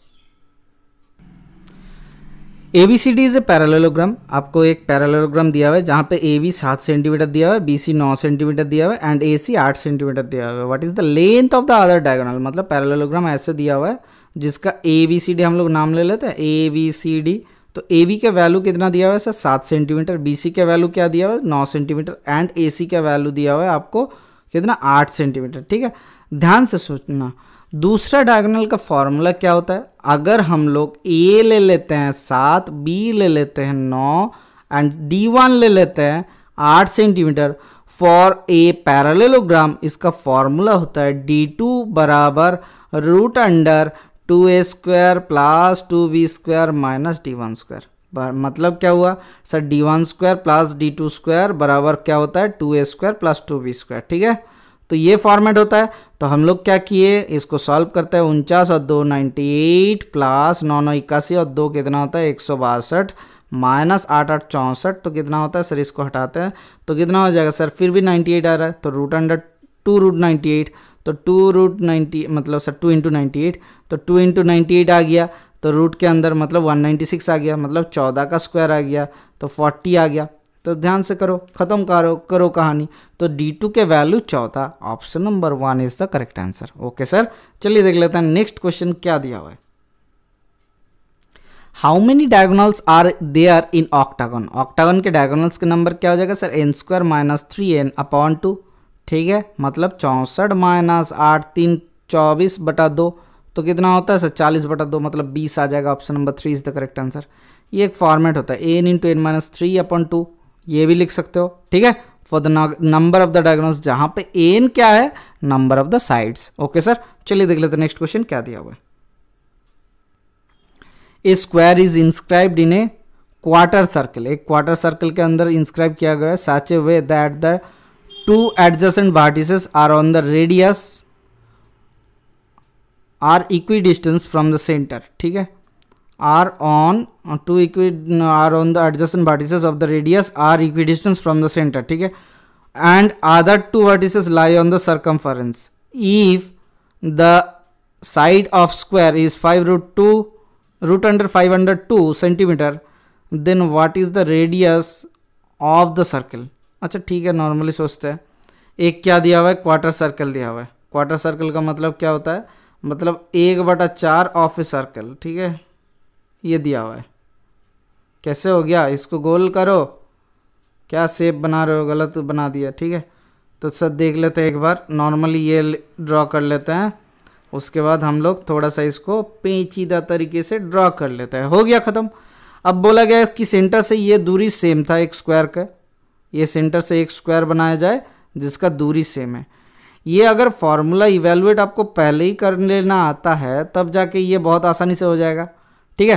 A B C D is a parallelogram आपको एक पैरेललोग्राम दिया हुआ है जहाँ पे ए बी सात सेंटीमीटर दिया हुआ है बी सी नौ सेंटीमीटर दिया हुआ है एंड ए सी आठ सेंटीमीटर दिया हुआ है what is the length of the other diagonal मतलब पैरेललोग्राम ऐसे दिया हुआ है जिसका ए बी सी डी हम लोग नाम ले लेते हैं ए बी सी डी तो ए बी का वैल्यू कितना दिया हुआ है सर सात सेंटीमीटर बी सी का वैल्यू क्या दिया हुआ है नौ सेंटीमीटर एंड ए सी का वैल्यू दिया हुआ है आपको कितना आठ सेंटीमीटर ठीक है ध्यान से सोचना दूसरा डायगोनल का फॉर्मूला क्या होता है अगर हम लोग ए ले लेते हैं सात बी ले लेते हैं नौ एंड डी वन ले लेते हैं आठ सेंटीमीटर फॉर ए पैरालेलोग्राम इसका फॉर्मूला होता है डी टू बराबर root under two A square plus two B square minus D one square मतलब क्या हुआ sir D one square plus D two square बराबर क्या होता है two A square plus two B square ठीक है तो ये फॉर्मेट होता है तो हम लोग क्या किए इसको सॉल्व करते हैं उनचास और दो नाइन्टी एट प्लस नौ नौ इक्यासी और दो कितना होता है एक सौ बासठ माइनस आठ आठ चौंसठ तो कितना होता है सर इसको हटाते हैं तो कितना हो जाएगा सर फिर भी नाइन्टी एट आ रहा है तो root under two root ninety eight तो टू रूट नाइन्टी मतलब sir two into ninety eight तो टू इंटू नाइन्टी एट आ गया तो रूट के अंदर मतलब वन नाइन्टी सिक्स आ गया मतलब चौदह का स्क्वायर आ गया तो फोर्टी आ गया तो ध्यान से करो ख़त्म करो करो कहानी तो डी टू के वैल्यू चौदह option number one is the correct answer okay sir चलिए देख लेते हैं नेक्स्ट क्वेश्चन क्या दिया हुआ है how many diagonals are there in octagon octagon के डायगोनल्स के नंबर क्या हो जाएगा सर N square minus three N upon two ठीक है मतलब चौंसठ माइनस आठ तीन चौबीस बटा दो तो कितना होता है सर चालीस बटा दो मतलब बीस आ जाएगा option number three is the correct answer ये एक फॉर्मेट होता है n into n minus three upon two ये भी लिख सकते हो ठीक है for the number of the diagonals जहाँ पे एन क्या है number of the sides okay sir चलिए देख लेते नेक्स्ट क्वेश्चन क्या दिया हुआ है a square is inscribed in a quarter circle एक क्वार्टर सर्कल के अंदर इंस्क्राइब किया गया है such way that the two adjacent vertices are on the radius are equidistant from the center ठीक है are on two equi are on the adjacent vertices of the radius are equidistant from the center ठीक है and other two vertices lie on the circumference if the side of square is 5 root 2 root under 5 under 2 centimeter then what is the radius of the circle अच्छा ठीक है normally सोचते हैं एक क्या दिया हुआ है क्वार्टर सर्कल दिया हुआ है क्वार्टर सर्कल का मतलब क्या होता है मतलब एक बटा चार ऑफ सर्कल ठीक है ये दिया हुआ है कैसे हो गया इसको गोल करो क्या सेप बना रहे हो गलत बना दिया ठीक है तो सर देख लेते हैं एक बार नॉर्मली ये ड्रॉ कर लेते हैं उसके बाद हम लोग थोड़ा सा इसको पेचीदा तरीके से ड्रॉ कर लेते हैं हो गया ख़त्म अब बोला गया कि सेंटर से ये दूरी सेम था एक स्क्वायर का ये सेंटर से एक स्क्वायर बनाया जाए जिसका दूरी सेम है ये अगर फार्मूला इवेलुएट आपको पहले ही कर लेना आता है तब जाके ये बहुत आसानी से हो जाएगा ठीक है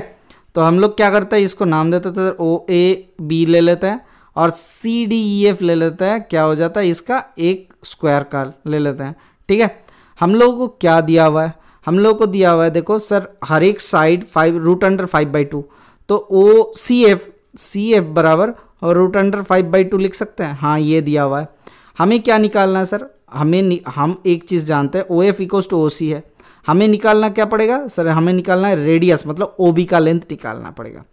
तो हम लोग क्या करते हैं इसको नाम देते थे ओ ए बी ले लेते हैं और सी डी ई एफ ले लेते हैं क्या हो जाता है इसका एक स्क्वायर का ले लेते हैं ठीक है हम लोगों को क्या दिया हुआ है हम लोगों को दिया हुआ है देखो सर हर एक side five root under five by two तो O C F C F बराबर और root under five by two लिख सकते हैं हाँ ये दिया हुआ है हमें क्या निकालना है सर हमें हम एक चीज़ जानते हैं O F equals to O C है हमें निकालना क्या पड़ेगा सर हमें निकालना है रेडियस मतलब ओ बी का लेंथ निकालना पड़ेगा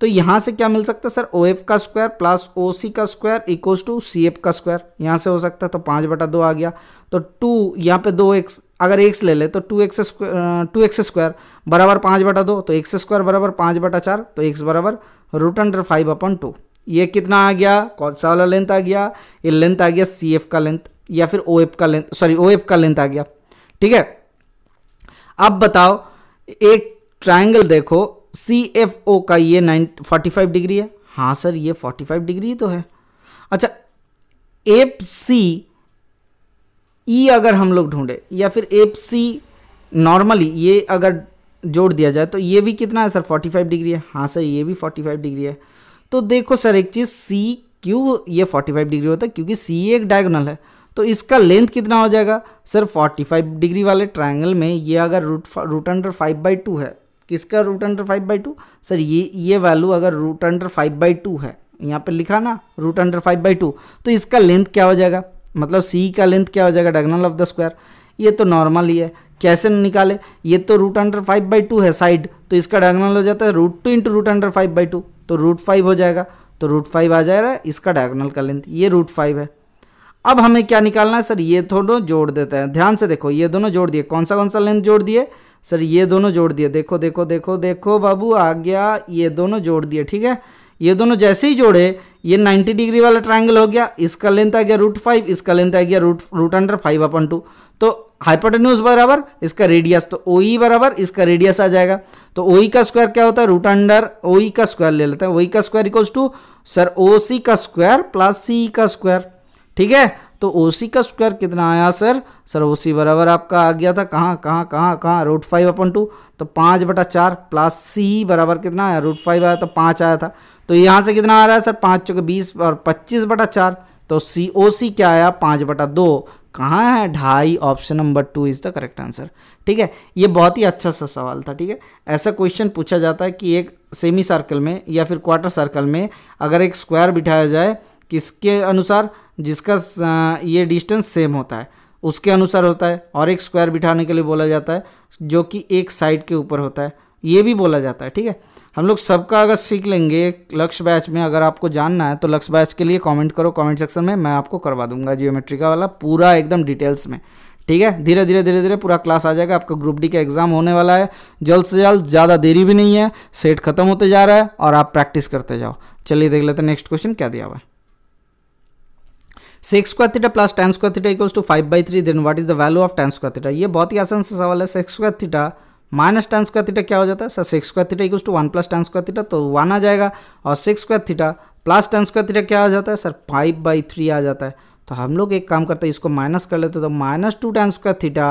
तो यहाँ से क्या मिल सकता है सर ओ एफ का स्क्वायर प्लस ओ सी का square equals to C F का स्क्वायर यहाँ से हो सकता है तो पाँच बटा दो आ गया तो टू यहाँ पे दो एक्स अगर एक्स ले ले तो two x square two x square बराबर पाँच बटा दो तो एक्स स्क्वायर बराबर पाँच बटा चार तो एक्स बराबर root under five upon two ये कितना आ गया कौन सा वाला लेंथ आ गया ये लेंथ आ गया सी एफ का लेंथ या फिर ओ एफ का लेंथ सॉरी ओ एफ का लेंथ आ गया ठीक है अब बताओ एक ट्राइंगल देखो सी एफ ओ का ये नाइन फोर्टी फाइव डिग्री है हाँ सर ये फोर्टी फाइव डिग्री तो है अच्छा एप सी ई अगर हम लोग ढूंढे या फिर एप सी नॉर्मली ये अगर जोड़ दिया जाए तो ये भी कितना है सर 45 डिग्री है हाँ सर ये भी 45 डिग्री है तो देखो सर एक चीज़ सी क्यू ये 45 डिग्री होता है क्योंकि सी एक डायगोनल है तो इसका लेंथ कितना हो जाएगा सर 45 डिग्री वाले ट्राइंगल में ये अगर root root under five by two है किसका root under five by two sir ये ये वैल्यू अगर root under five by two है यहाँ पे लिखा ना root under five by two तो इसका लेंथ क्या हो जाएगा मतलब सी का लेंथ क्या हो जाएगा डायगोनल ऑफ द स्क्वायर ये तो नॉर्मल ही है कैसे निकाले ये तो root under five by two है साइड तो इसका डायगोनल हो जाता है root two into root under five by two तो रूट फाइव हो जाएगा तो रूट फाइव आ जाएगा इसका डायगोनल का लेंथ ये रूट फाइव है अब हमें क्या निकालना है सर ये दोनों जोड़ देते हैं ध्यान से देखो ये दोनों जोड़ दिए कौन सा कौन सा लेंथ जोड़ दिए सर ये दोनों जोड़ दिए देखो देखो देखो देखो बाबू आ गया ये दोनों जोड़ दिए ठीक है ये दोनों जैसे ही जोड़े ये 90 डिग्री वाला ट्रायंगल हो गया इसका लेंथ आ गया रूट फाइव इसका लेंथ आ गया root root under five upon two तो हाइपोटेन्यूज बराबर इसका रेडियस तो ओ e बराबर इसका रेडियस आ जाएगा तो ओ e का स्क्वायर क्या होता है रूट अंडर ओ का स्क्वायर ले लेते हैं ओ e का square equals to sir O का स्क्वायर प्लस सी का स्क्वायर ठीक है तो ओ का स्क्वायर कितना आया सर सर ओ बराबर आपका आ गया था कहाँ कहाँ कहाँ कहाँ रूट फाइव अपन टू तो पाँच बटा चार प्लस सी बराबर कितना आया रूट फाइव आया तो पाँच आया था तो यहाँ से कितना आ रहा है सर पाँच चौके बीस और पच्चीस बटा चार तो सी ओ सी क्या आया पाँच बटा दो कहाँ है ढाई option number two is the correct answer ठीक है ये बहुत ही अच्छा सा सवाल था ठीक है ऐसा क्वेश्चन पूछा जाता है कि एक सेमी सर्कल में या फिर क्वार्टर सर्कल में अगर एक स्क्वायर बिठाया जाए किसके अनुसार जिसका ये डिस्टेंस सेम होता है उसके अनुसार होता है और एक स्क्वायर बिठाने के लिए बोला जाता है जो कि एक साइड के ऊपर होता है ये भी बोला जाता है ठीक है हम लोग सबका अगर सीख लेंगे लक्ष्य बैच में अगर आपको जानना है तो लक्ष्य बैच के लिए कमेंट करो कमेंट सेक्शन में मैं आपको करवा दूंगा जियोमेट्री का वाला पूरा एकदम डिटेल्स में ठीक है धीरे धीरे धीरे धीरे पूरा क्लास आ जाएगा आपका ग्रुप डी का एग्जाम होने वाला है जल्द से जल्द ज़्यादा देरी भी नहीं है सेट खत्म होते जा रहा है और आप प्रैक्टिस करते जाओ चलिए देख लेते हैं नेक्स्ट क्वेश्चन क्या दिया हुआ है sec square theta plus tan square theta equals to five by three then what is the value of tan square theta ये बहुत ही आसान सा सवाल है sec square theta minus tan square theta क्या हो जाता है sir sec square theta equals to one plus tan square theta तो वन आ जाएगा और sec square theta plus tan square theta क्या आ जाता है सर फाइव बाई थ्री आ जाता है तो हम लोग एक काम करते हैं इसको माइनस कर लेते तो minus two tan square theta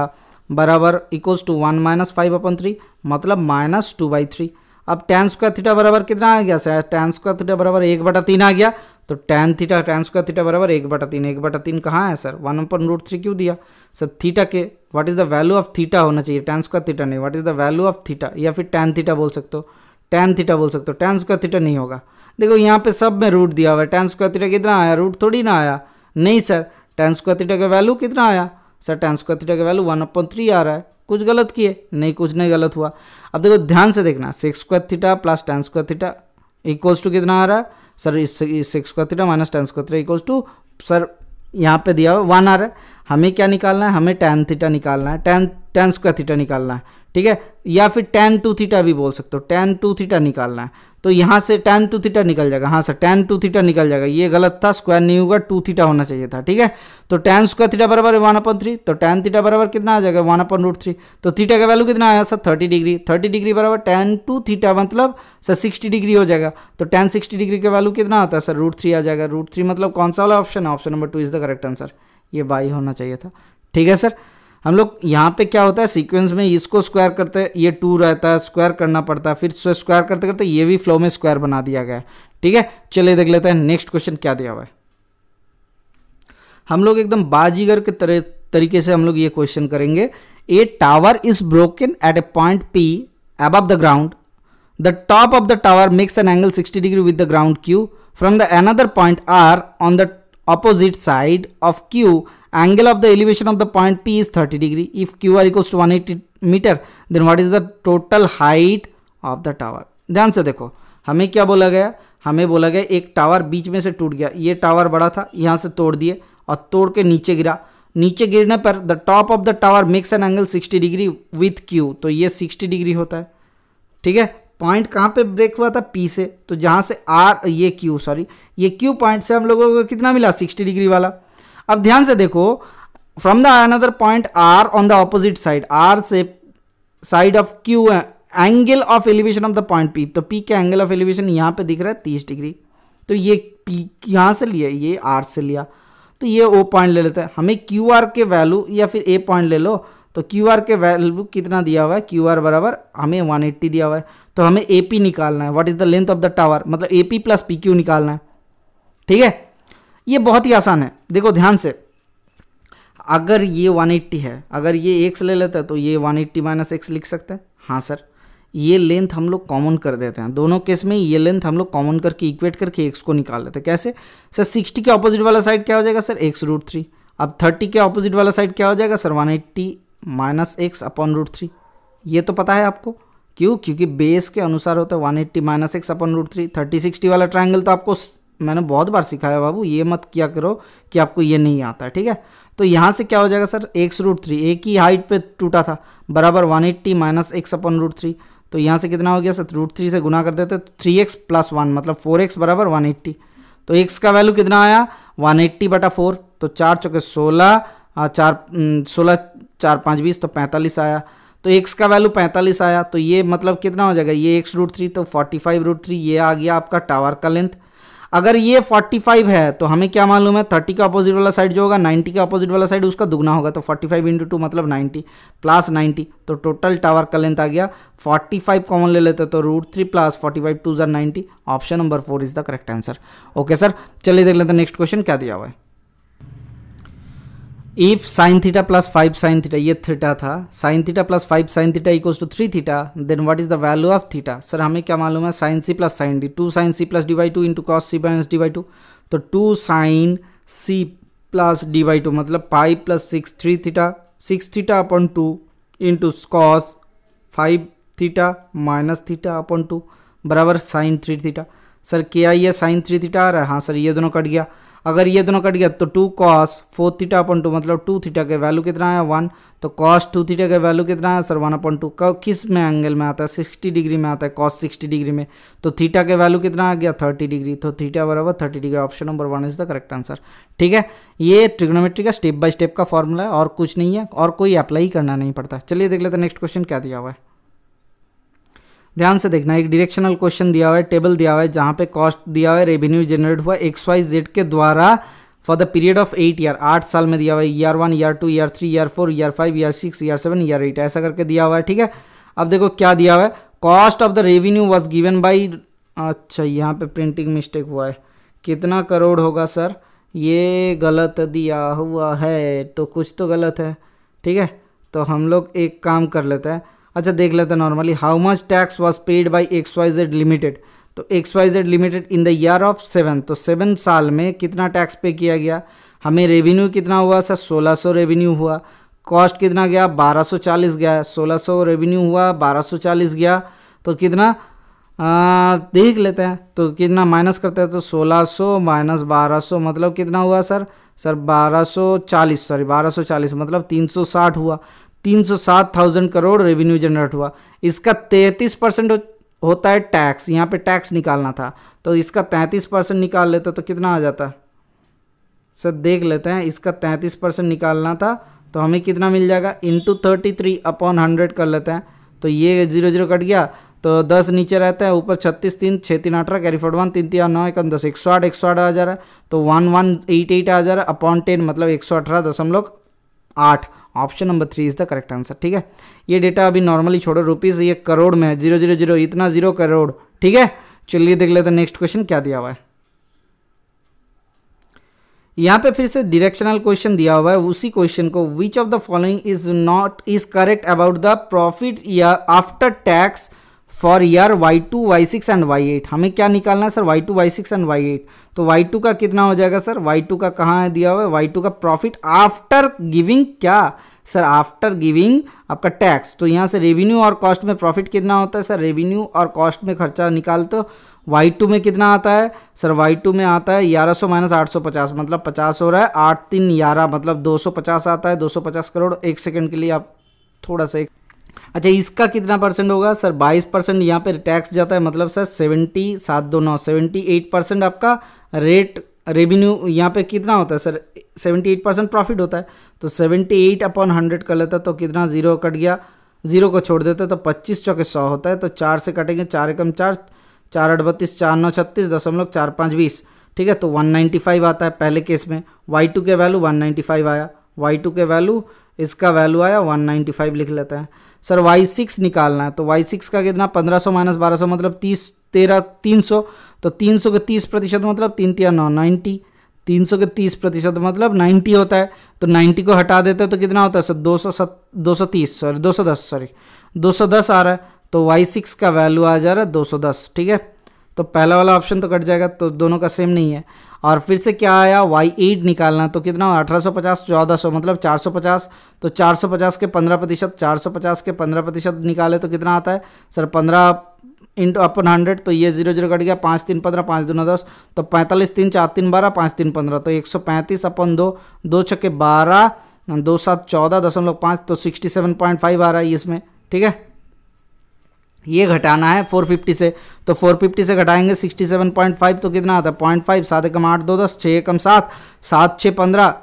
बराबर equals to one minus five upon three मतलब माइनस टू बाई थ्री अब टेन स्क्वायर थीटा बराबर कितना आ गया सर टेन स्क्वायर थीटा बराबर एक बटा तीन आ गया तो tan theta tan square theta बराबर एक बटा तीन एक बटा तीन कहाँ है sir one upon root three क्यों दिया सर थीटा के what is the value of theta होना चाहिए टेन स्क्वायर थीटा नहीं what is the value of theta या फिर टेन थीटा बोल सकते हो टेन थीटा बोल सकते हो टेन स्क्वायर थीटा नहीं होगा देखो यहाँ पे सब में रूट दिया हुआ है टेन स्क्वायर थीटा कितना आया रूट थोड़ी ना आया नहीं सर टेन स्क्वायर थीटा का वैल्यू कितना आया सर टेन स्क्वायर थीटा का वैल्यू वन अपन थ्री आ रहा है कुछ गलत किए नहीं कुछ नहीं गलत हुआ अब देखो ध्यान से देखना sec square theta plus tan square theta equals to कितना आ रहा है सर इस सिक्स का थीटा माइनस टेन का थीटा इक्वल्स टू सर यहाँ पे दिया हुआ वन आ रहा है हमें क्या निकालना है हमें टेन थीटा निकालना है टेन टेन स्क्वायर थीटा निकालना है ठीक है या फिर टेन टू थीटा भी बोल सकते हो टेन टू थीटा निकालना है तो यहाँ से टेन टू थीटा निकल जाएगा हाँ सर टेन टू थीटा निकल जाएगा ये गलत था स्क्वायर नहीं होगा टू थीटा होना चाहिए था ठीक है तो टेन स्क्वायर थीटा बराबर है वन अपन थ्री तो टेन थीटा बराबर कितना आ जाएगा वन अपन रूट थ्री तो थीटा का वैल्यू कितना आया sir thirty degree thirty degree बराबर टेन टू थीटा मतलब सर सिक्सटी डिग्री हो जाएगा तो टेन सिक्सटी डिग्री का वैल्यू कितना आता है सर रूट थ्री आ जाएगा रूट थ्री मतलब कौन सा वाला ऑप्शन है option number two is the correct answer ये बाई होना चाहिए था ठीक है सर हम लोग यहाँ पे क्या होता है सीक्वेंस में इसको स्क्वायर करते ये टू रहता है स्क्वायर करना पड़ता है फिर स्क्वायर करते करते ये भी फ्लो में स्क्वायर बना दिया गया ठीक है चलिए देख लेते हैं नेक्स्ट क्वेश्चन क्या दिया हुआ है हम लोग एकदम बाजीगर के तरह तरीके से हम लोग ये क्वेश्चन करेंगे a tower is broken at a point P above the ground the top of the tower makes an angle sixty degree with the ground Q from the another point R on the opposite side of Q angle of the elevation of the point P is 30 degree. If R equals to 180 meter, then what is the total height of the tower? ध्यान से देखो हमें क्या बोला गया हमें बोला गया एक टावर बीच में से टूट गया ये टावर बड़ा था यहाँ से तोड़ दिए और तोड़ के नीचे गिरा नीचे गिरने पर the top of the tower makes an angle 60 degree with Q तो ये 60 डिग्री होता है ठीक है पॉइंट कहाँ पे ब्रेक हुआ था पी से तो जहाँ से आर ये क्यू सॉरी ये क्यू पॉइंट से हम लोगों को कितना मिला 60 डिग्री वाला अब ध्यान से देखो from the another point R on the opposite side R से side of Q angle of elevation of the point P तो पी के एंगल ऑफ एलिवेशन यहाँ पे दिख रहा है तीस डिग्री तो ये पी यहाँ से लिया ये आर से लिया तो ये ओ पॉइंट ले लेते हैं हमें क्यू आर के वैल्यू या फिर ए पॉइंट ले लो तो क्यू आर के वैल्यू कितना दिया हुआ है क्यू आर बराबर हमें वन एट्टी दिया हुआ है तो हमें ए पी निकालना है what is the length of the tower मतलब A P plus P Q निकालना है ठीक है ये बहुत ही आसान है देखो ध्यान से अगर ये 180 है अगर ये एक्स ले लेता है तो ये 180 एट्टी माइनस एक्स लिख सकते हैं हाँ सर ये लेंथ हम लोग कॉमन कर देते हैं दोनों केस में ये लेंथ हम लोग कॉमन करके इक्वेट करके एक्स को निकाल लेते हैं कैसे सर 60 के ऑपोजिट वाला साइड क्या हो जाएगा सर एक्स रूट थ्री अब 30 के ऑपोजिट वाला साइड क्या हो जाएगा sir 180 eighty minus x upon root three ये तो पता है आपको क्यों क्योंकि बेस के अनुसार होता है one eighty minus x upon root three thirty sixty वाला ट्राइंगल तो आपको मैंने बहुत बार सिखाया बाबू ये मत किया करो कि आपको ये नहीं आता ठीक है तो यहाँ से क्या हो जाएगा सर एक्स रूट थ्री एक ही हाइट पे टूटा था बराबर one eighty minus x upon root three तो यहाँ से कितना हो गया सर रूट थ्री से गुना कर देते थ्री एक्स प्लस वन मतलब फोर एक्स बराबर वन एट्टी तो एक्स का वैल्यू कितना आया वन एट्टी बटा फोर तो चार चौके सोलह चार सोलह चार पाँच बीस तो पैंतालीस आया तो एक्स का वैल्यू पैंतालीस आया तो ये मतलब कितना हो जाएगा ये एक्स रूट थ्री तो फोर्टी फाइव रूट थ्री ये आ गया आपका टावर का लेंथ अगर ये 45 है तो हमें क्या मालूम है 30 का अपोजिट वाला साइड जो होगा 90 का अपोजिट वाला साइड उसका दुगना होगा तो 45 फाइव इंटू टू मतलब 90 प्लस 90 तो टोटल टावर का लेंथ आ गया 45 कॉमन ले लेते तो root three plus forty five two ज़र ninety option number four is the correct answer okay sir चलिए देख लेते नेक्स्ट क्वेश्चन क्या दिया हुआ है if sine theta plus five sine theta ये थीटा था sine theta plus five sine theta equals to three theta then what is the value of theta sir हमें क्या मालूम है sine C plus sine D two sine C plus D by two into cos C minus D by two तो two sine C plus D by two मतलब five plus six three theta six theta upon two into cos five theta minus theta upon two बराबर sine three theta sir क्या ये sign three theta आ रहा है हाँ sir ये दोनों cut गया अगर ये दोनों कट गया तो two cos four theta upon two मतलब टू थीटा के वैल्यू कितना है वन तो कॉस टू थीटा के वैल्यू कितना है सर वन अपन टू किस में एंगल में आता है सिक्सटी डिग्री में आता है कॉस सिक्सटी डिग्री में तो थीटा के वैल्यू कितना आ गया थर्टी डिग्री तो थीटा बराबर thirty degree option number one is the correct answer ठीक है ये ट्रिग्नोमेट्री का स्टेप बाय स्टेप का फॉर्मूला है और कुछ नहीं है और कोई अप्लाई करना नहीं पड़ता चलिए देख लेते नेक्स्ट क्वेश्चन क्या दिया हुआ है ध्यान से देखना एक डिरेक्शनल क्वेश्चन दिया हुआ है टेबल दिया हुआ है जहाँ पे कॉस्ट दिया हुआ है रेवेन्यू जनरेट हुआ एक्स वाई जेड के द्वारा for the period of eight year आठ साल में दिया हुआ है year one year two year three year four year five year six year seven year eight ऐसा करके दिया हुआ है ठीक है अब देखो क्या दिया हुआ है cost of the revenue was given by अच्छा यहाँ पे प्रिंटिंग मिस्टेक हुआ है कितना करोड़ होगा सर ये गलत दिया हुआ है तो कुछ तो गलत है ठीक है तो हम लोग एक काम कर लेते हैं अच्छा देख लेते हैं normally how much tax was paid by X Y Z limited तो X Y Z limited in the year of seven तो सेवन साल में कितना टैक्स पे किया गया हमें रेवेन्यू कितना हुआ सर सोलह सौ रेवेन्यू हुआ कॉस्ट कितना गया बारह सौ चालीस गया सोलह सौ रेवेन्यू हुआ बारह सौ चालीस गया तो कितना आ, देख लेते हैं तो कितना माइनस करते हैं तो सोलह सौ माइनस बारह सौ मतलब कितना हुआ सर सर बारह सौ चालीस सॉरी बारह सौ चालीस मतलब तीन सौ साठ हुआ तीन सौ सात थाउजेंड करोड़ रेवेन्यू जनरेट हुआ इसका तैंतीस परसेंट होता है टैक्स यहाँ पे टैक्स निकालना था तो इसका तैंतीस परसेंट निकाल लेते तो कितना आ जाता सर देख लेते हैं इसका तैंतीस परसेंट निकालना था तो हमें कितना मिल जाएगा into thirty three upon hundred कर लेते हैं तो ये जीरो जीरो कट गया तो दस नीचे रहते हैं ऊपर छत्तीस तीन छः तीन अठारह कैरी फोर्ट वन तीन तीन नौ एक दस एक सौ आठ एक सौ आठ आ जा रहा है तो वन वन एट एट आ जा रहा है अपॉन टेन मतलब एक सौ अठारह दशमलव आठ option number three is the correct answer ठीक है ये डेटा अभी नॉर्मली छोड़ो रुपीज़ ये करोड़ में है जीरो जीरो जीरो इतना जीरो करोड़ ठीक है चलिए देख लेते हैं नेक्स्ट क्वेश्चन क्या दिया हुआ है यहाँ पे फिर से डिरेक्शनल क्वेश्चन दिया हुआ है उसी क्वेश्चन को which of the following is not is correct about the profit या after tax for year Y two Y six and Y eight हमें क्या निकालना है sir Y two Y six and Y eight तो Y two का कितना हो जाएगा सर वाई टू का कहाँ है दिया हुआ है वाई टू का प्रॉफिट आफ्टर गिविंग क्या सर आफ्टर गिविंग आपका टैक्स तो यहाँ से रेवेन्यू और कॉस्ट में प्रॉफिट कितना होता है सर रेवेन्यू और कॉस्ट में खर्चा निकाल तो वाई टू में कितना आता है सर वाई टू में आता है ग्यारह सौ माइनस आठ सौ पचास मतलब पचास हो रहा है आठ तीन ग्यारह मतलब दो सौ पचास आता है दो सौ पचास करोड़ एक सेकेंड के लिए आप थोड़ा सा एक अच्छा इसका कितना परसेंट होगा सर 22 परसेंट यहाँ पर टैक्स जाता है मतलब सर सेवेंटी सात दो नौ सेवेंटी एट परसेंट आपका रेट रेवेन्यू यहाँ पे कितना होता है सर 78 परसेंट प्रॉफिट होता है तो 78 अपॉन हंड्रेड कर लेता तो कितना ज़ीरो कट गया ज़ीरो को छोड़ देते तो 25 चौके सौ होता है तो चार से कटेंगे चार एकम चार चार आठ बत्तीस चार नौ छत्तीस दशमलव चार पाँच बीस ठीक है तो फाइव आता है पहले केस में वाई टू के वैल्यू फाइव आया वाई टू के वैल्यू इसका वैल्यू आया फाइव लिख लेते हैं सर वाई सिक्स निकालना है तो वाई सिक्स का कितना पंद्रह सौ माइनस बारह सौ मतलब तीस तेरह तीन सौ तो तीन सौ के तीस प्रतिशत मतलब तीन तिया नौ नाइन्टी तीन सौ के तीस प्रतिशत मतलब नाइन्टी होता है तो नाइन्टी को हटा देते हैं तो कितना होता है सर दो सौ सत दो सौ तीस सॉरी दो सौ दस सॉरी दो सौ दस आ रहा है तो वाई सिक्स का वैल्यू आ जा रहा है दो सौ दस ठीक है तो पहला वाला ऑप्शन तो कट जाएगा तो दोनों का सेम नहीं है और फिर से क्या आया वाई एट निकालना तो कितना अठारह सौ पचास चौदह सौ मतलब चार सौ पचास तो चार सौ पचास के पंद्रह प्रतिशत चार सौ पचास के पंद्रह प्रतिशत निकाले तो कितना आता है सर पंद्रह इंटू अपन हंड्रेड तो ये जीरो जीरो कट गया पाँच तीन पंद्रह पाँच दोनों दस तो पैंतालीस तीन चार तीन बारह पाँच तीन पंद्रह तो एक सौ पैंतीस अपन दो दो के बारह दो सात चौदह दशमलव पाँच तो सिक्सटी सेवन पॉइंट फाइव आ रहा है इसमें ठीक है ये घटाना है 450 से तो 450 से घटाएंगे 67.5 तो कितना आता है पॉइंट फाइव सात एकम आठ दो दस छः एकम सात सात छः पंद्रह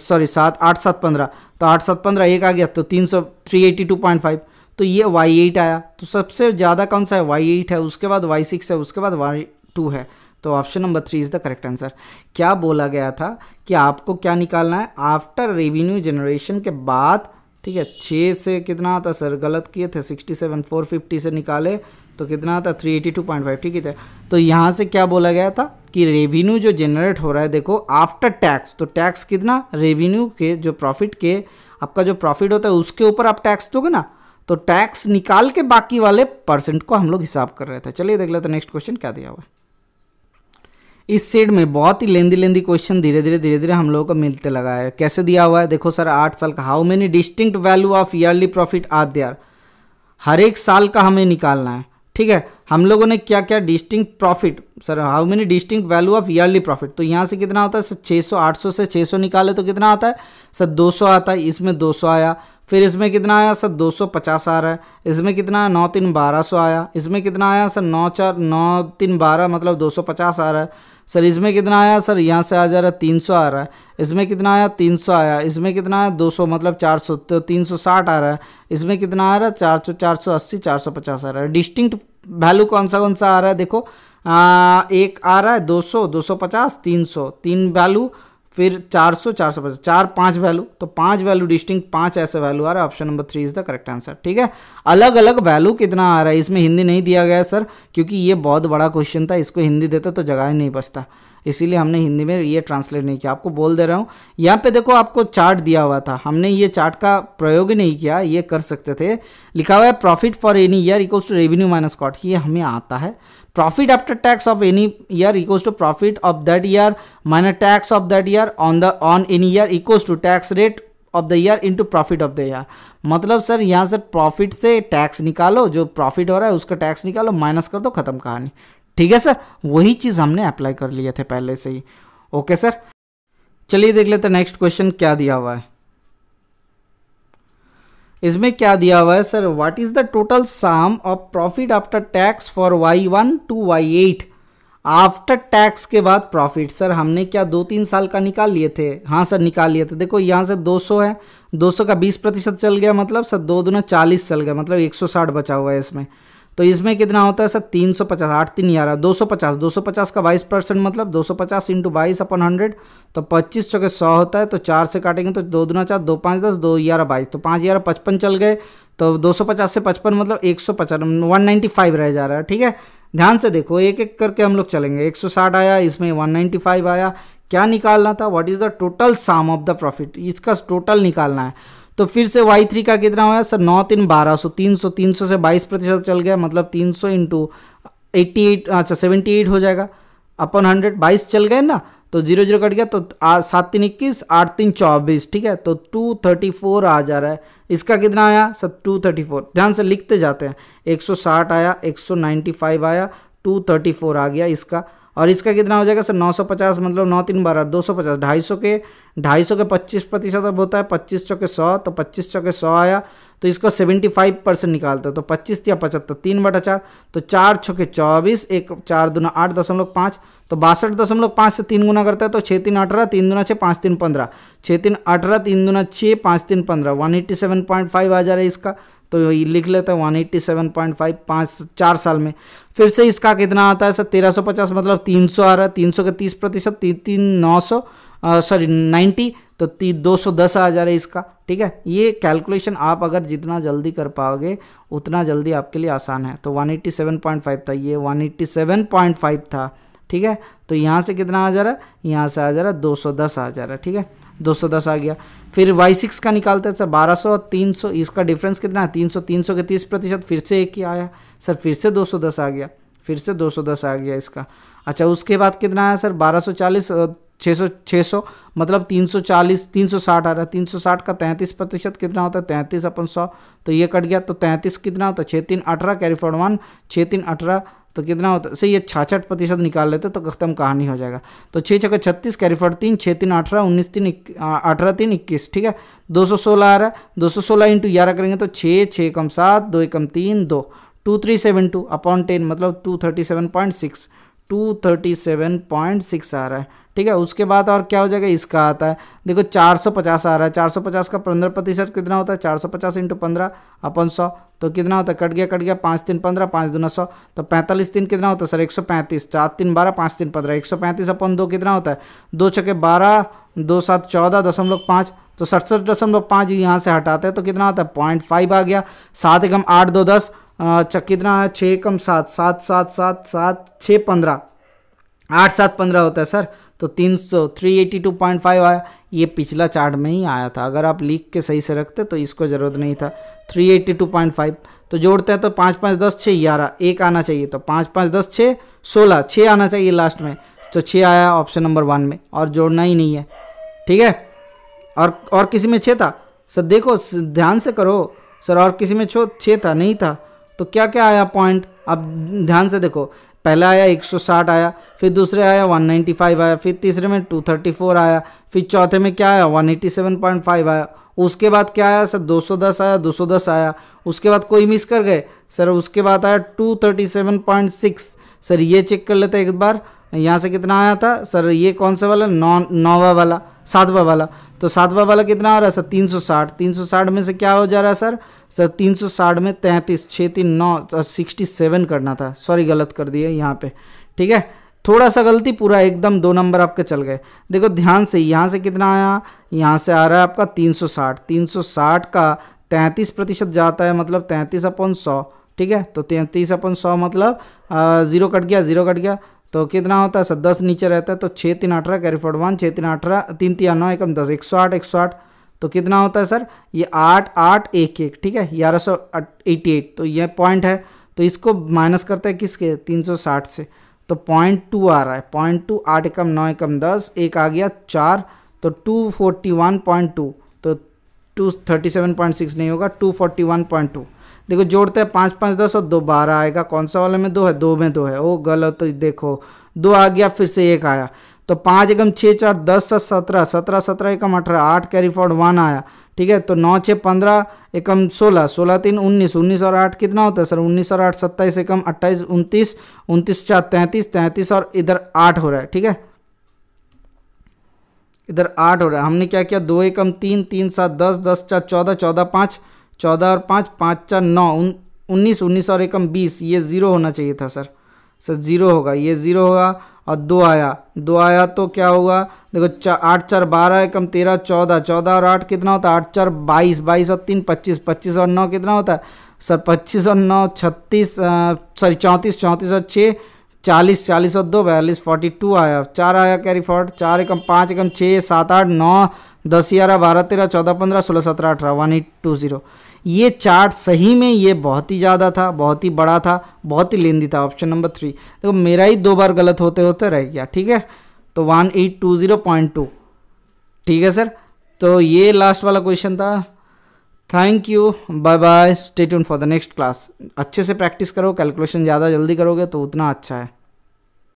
सॉरी सात आठ सात पंद्रह तो आठ सात पंद्रह एक आ गया तो तीन सौ three eighty two point five तो ये वाई एट आया तो सबसे ज़्यादा कौन सा है वाई एट है उसके बाद वाई सिक्स है उसके बाद वाई टू है तो option number three is the correct answer क्या बोला गया था कि आपको क्या निकालना है आफ्टर रेवेन्यू जनरेशन के बाद ठीक है छः से कितना आता सर गलत किए थे सिक्सटी सेवन फोर फिफ्टी से निकाले तो कितना आता three eighty two point five ठीक है तो यहाँ से क्या बोला गया था कि रेवेन्यू जो जनरेट हो रहा है देखो आफ्टर टैक्स तो टैक्स कितना रेवेन्यू के जो प्रॉफिट के आपका जो प्रॉफिट होता है उसके ऊपर आप टैक्स दोगे ना तो टैक्स निकाल के बाकी वाले परसेंट को हम लोग हिसाब कर रहे थे चलिए देख लेते नेक्स्ट क्वेश्चन क्या दिया हुआ है इस सेड में बहुत ही लेंदी लेंदी क्वेश्चन धीरे धीरे धीरे धीरे हम लोगों को मिलते लगा है कैसे दिया हुआ है देखो सर आठ साल का how many distinct value of yearly profit are there हर एक साल का हमें निकालना है ठीक है हम लोगों ने क्या क्या distinct profit sir how many distinct value of yearly profit तो यहाँ से कितना होता है सर 600 800 से 600 निकाले तो कितना आता है सर 200 आता है इसमें 200 आया फिर इसमें कितना आया सर 250 आ रहा है इसमें कितना नौ तीन बारह सौ आया इसमें कितना आया सर नौ चार नौ तीन बारह मतलब 250 आ रहा है सर इसमें कितना आया सर यहाँ से आ जा रहा है तीन सौ आ रहा है इसमें कितना आया तीन सौ आया इसमें कितना आया दो सौ मतलब चार सौ तो तीन सौ साठ आ रहा है इसमें कितना आ रहा है चार सौ चार सौ अस्सी चार सौ पचास आ रहा है डिस्टिंक्ट वैल्यू कौन सा कौन सा आ रहा है देखो आ, एक आ रहा है दो सौ दो सौ पचास तीन सौ तीन वैल्यू फिर 400 सौ चार पांच वैल्यू तो पांच वैल्यू डिस्टिंग पांच ऐसे वैल्यू आ रहा है option number three is the correct answer ठीक है अलग अलग वैल्यू कितना आ रहा है इसमें हिंदी नहीं दिया गया सर क्योंकि ये बहुत बड़ा क्वेश्चन था इसको हिंदी देते तो जगह ही नहीं बचता इसीलिए हमने हिंदी में ये ट्रांसलेट नहीं किया आपको बोल दे रहा हूँ यहाँ पे देखो आपको चार्ट दिया हुआ था हमने ये चार्ट का प्रयोग ही नहीं किया ये कर सकते थे लिखा हुआ है profit for any year equals to revenue minus cost ये हमें आता है profit after tax of any year equals to profit of that year minus tax of that year on the on any year equals to tax rate of the year into profit of the year मतलब sir यहाँ से profit से tax निकालो जो profit हो रहा है उसका टैक्स निकालो माइनस कर दो ख़त्म कहानी ठीक है सर वही चीज़ हमने अप्लाई कर लिए थे पहले से ही ओके सर चलिए देख लेते नेक्स्ट क्वेश्चन क्या दिया हुआ है इसमें क्या दिया हुआ है sir what is the total sum of profit after tax for Y one to Y eight after tax के बाद प्रॉफिट सर हमने क्या दो तीन साल का निकाल लिए थे हाँ सर निकाल लिए थे देखो यहाँ से 200 है 200 का 20 प्रतिशत चल गया मतलब सर दो दुना चालीस चल गया मतलब 160 बचा हुआ है इसमें तो इसमें कितना होता है सर तीन सौ पचास आठ तीन ग्यारह दो सौ पचास दो सौ पचास का बाईस परसेंट मतलब दो सौ पचास इंटू बाईस अपन हंड्रेड तो पच्चीस चौके सौ होता है तो चार से काटेंगे तो दो दुना चार दो पाँच दस दो ग्यारह बाईस तो पाँच ग्यारह पचपन चल गए तो दो सौ पचास से पचपन मतलब एक सौ पचास वन नाइन्टी फाइव रह जा रहा है ठीक है ध्यान से देखो एक एक करके हम लोग चलेंगे एक सौ साठ आया इसमें वन नाइन्टी फाइव आया क्या निकालना था what is the total sum of the profit इसका टोटल निकालना है तो फिर से वाई थ्री का कितना हुआ सर नौ तीन बारह सौ तीन सौ तीन सौ से बाईस प्रतिशत चल गया मतलब तीन सौ इंटू एट्टी एट अच्छा सेवेंटी एट हो जाएगा अपन हंड्रेड बाईस चल गए ना तो जीरो जीरो कट गया तो सात तीन इक्कीस आठ तीन चौबीस ठीक है तो टू थर्टी फोर आ जा रहा है इसका कितना आया सर टू थर्टी फोर ध्यान से लिखते जाते हैं एक सौ साठ आया एक सौ नाइन्टी फाइव आया टू थर्टी फोर आ गया इसका और इसका कितना हो जाएगा सर 950 मतलब नौ तीन बारह दो सौ पचास ढाई सौ के ढाई सौ के पच्चीस प्रतिशत अब होता है पच्चीस चौके सौ तो पच्चीस चौके सौ आया तो इसको सेवेंटी फाइव परसेंट निकालते तो पच्चीस या पचहत्तर तीन बटा चार तो चार छके चौबीस एक चार दुना आठ दशमलव पाँच तो बासठ दशमलव पाँच से तीन गुना करता है तो छः तीन अठारह तीन दुना छः पाँच तीन पंद्रह छः तीन अठारह तीन दुना छः पाँच तीन पंद्रह one eighty seven point five आ जा रहा है इसका तो ये लिख लेते हैं one eighty seven point five पाँच चार साल में फिर से इसका कितना आता है सर तेरह सौ पचास मतलब तीन सौ आ रहा है तीन सौ का तीस प्रतिशत तीन तीन नौ सौ सॉरी नाइन्टी तो ती दो सौ दस आ जा रहा है इसका ठीक है ये कैलकुलेशन आप अगर जितना जल्दी कर पाओगे उतना जल्दी आपके लिए आसान है तो one eighty seven point five था ये one eighty seven point five था ठीक है तो यहाँ से कितना आ जा रहा है यहाँ से आ जा रहा है दो सौ दस आ जा रहा है ठीक है दो सौ दस आ गया फिर वाई सिक्स का निकालते हैं सर बारह सौ और तीन सौ इसका डिफरेंस कितना है तीन सौ तीन सौ के तीस प्रतिशत फिर से एक ही आया सर फिर से दो सौ दस आ गया फिर से दो सौ दस आ गया इसका अच्छा उसके बाद कितना आया सर बारह सौ चालीस छः सौ छः सौ मतलब तीन सौ चालीस तीन सौ साठ आ रहा है तीन सौ साठ का तैंतीस प्रतिशत कितना होता है तैंतीस अपन सौ तो ये कट गया तो तैंतीस कितना होता है छः तीन अठारह कैरी फॉर वन छः तीन अठारह तो कितना होता सही ये छाछठ प्रतिशत निकाल लेते तो खत्म कहानी हो जाएगा तो छः छः छत्तीस कैरीफर तीन छः तीन अठारह उन्नीस तीन अठारह तीन इक्कीस ठीक है दो सौ सोलह आ रहा है दो सौ सोलह इंटू ग्यारह करेंगे तो छः छः कम सात दो एकम तीन दो two three seven two upon ten मतलब two thirty seven point six two thirty seven point six आ रहा है ठीक है उसके बाद और क्या हो जाएगा इसका आता है देखो 450 आ रहा है 450 का पंद्रह प्रतिशत कितना होता है 450 सौ पचास इंटू पंद्रह अपन सौ तो कितना होता है कट गया कट गया पाँच तीन पंद्रह पाँच दूना सौ तो पैंतालीस तीन कितना होता है सर एक सौ पैंतीस चार तीन बारह पाँच तीन पंद्रह एक सौ पैंतीस अपन दो कितना होता है दो छके बारह दो सात चौदह दशमलव पाँच तो सड़सठ दशमलव पाँच यहाँ से हटाते हैं तो कितना होता है पॉइंट फाइव आ गया सात एकम आठ दो दस कितना है छः एकम सात सात सात सात सात छः पंद्रह आठ सात पंद्रह होता है सर तो तीन सौ three eighty two point five आया ये पिछला चार्ट में ही आया था अगर आप लीक के सही से रखते तो इसको ज़रूरत नहीं था three eighty two point five तो जोड़ते हैं तो पाँच पाँच दस छः ग्यारह एक आना चाहिए तो पाँच पाँच दस छः सोलह छः आना चाहिए लास्ट में तो छः आया ऑप्शन नंबर वन में और जोड़ना ही नहीं है ठीक है और और किसी में छः था सर देखो ध्यान से करो सर और किसी में छो छः था नहीं था तो क्या क्या आया पॉइंट अब ध्यान से देखो पहला आया 160 आया फिर दूसरे आया 195 आया फिर तीसरे में 234 आया फिर चौथे में क्या आया 187.5 आया उसके बाद क्या आया सर 210 आया 210 आया उसके बाद कोई मिस कर गए सर उसके बाद आया 237.6 सर ये चेक कर लेते एक बार यहाँ से कितना आया था सर ये कौन सा वाला नौ नौवा वाला सातवा वाला तो सातवा वाला कितना आ रहा है सर तीन सौ में से क्या हो जा रहा है सर सर तीन सौ साठ में तैंतीस छः तीन नौ सिक्सटी सेवन करना था सॉरी गलत कर दिए यहाँ पे ठीक है थोड़ा सा गलती पूरा एकदम दो नंबर आपके चल गए देखो ध्यान से यहाँ से कितना आया यहाँ से आ रहा है आपका 360 360 का 33 प्रतिशत जाता है मतलब 33 अपन सौ ठीक है तो 33 अपन सौ मतलब ज़ीरो कट गया ज़ीरो कट गया तो कितना होता है सर दस नीचे रहता है तो छः तीन अठारह कैरी वन छः तीन अठारह तीन तीन नौ एकम दस एक सौ आठ एक सौ आठ तो कितना होता है सर ये आठ आठ एक एक ठीक है ग्यारह सौ एट्टी एट तो ये पॉइंट है तो इसको माइनस करते हैं किसके तीन सौ साठ से तो पॉइंट टू आ रहा है पॉइंट टू आठ एकम नौ एकम दस एक आ गया चार तो two forty one point two तो two thirty seven point six नहीं होगा two forty one point two देखो जोड़ते हैं पाँच पाँच दस और दो बारह आएगा कौन सा वाले में दो है दो में दो है ओ गलत तो देखो दो आ गया फिर से एक आया तो पाँच एकम छः चार दस सात सत्रह सत्रह सत्रह एकम अठारह आठ कैरी फॉर्ड वन आया ठीक है तो नौ छः पंद्रह एकम सोलह सोलह तीन उन्नीस उन्नीस और आठ कितना होता है सर उन्नीस और आठ सत्ताईस एकम अट्ठाईस उनतीस उनतीस चार तैंतीस तैंतीस और इधर आठ हो रहा है ठीक है इधर आठ हो रहा है हमने क्या किया दो एकम तीन तीन सात दस दस चार चौदह चौदह पाँच चौदह और पाँच पाँच चार नौ उन्नीस उन्नीस और एकम बीस ये ज़ीरो होना चाहिए था सर सर ज़ीरो होगा ये ज़ीरो होगा और दो आया दो आया तो क्या होगा देखो चा, आठ चार बारह एकम तेरह चौदह चौदह और आठ कितना होता है आठ चार बाईस बाईस और तीन पच्चीस पच्चीस और नौ कितना होता है सर पच्चीस और नौ छत्तीस सॉरी चौंतीस चौंतीस और छः चालीस चालीस और दो बयालीस फोर्टी टू आया चार आया कैरी फॉर्ड चार एकम पाँच एकम छः सात आठ नौ दस ग्यारह बारह तेरह चौदह पंद्रह सोलह सत्रह अठारह वन एट टू ज़ीरो ये चार्ट सही में ये बहुत ही ज़्यादा था बहुत ही बड़ा था बहुत ही लेंदी था ऑप्शन नंबर थ्री देखो मेरा ही दो बार गलत होते होते रह गया ठीक है तो one eight two zero point two ठीक है सर तो ये लास्ट वाला क्वेश्चन था thank you bye bye stay tune for the next class अच्छे से प्रैक्टिस करो कैलकुलेशन ज़्यादा जल्दी करोगे तो उतना अच्छा है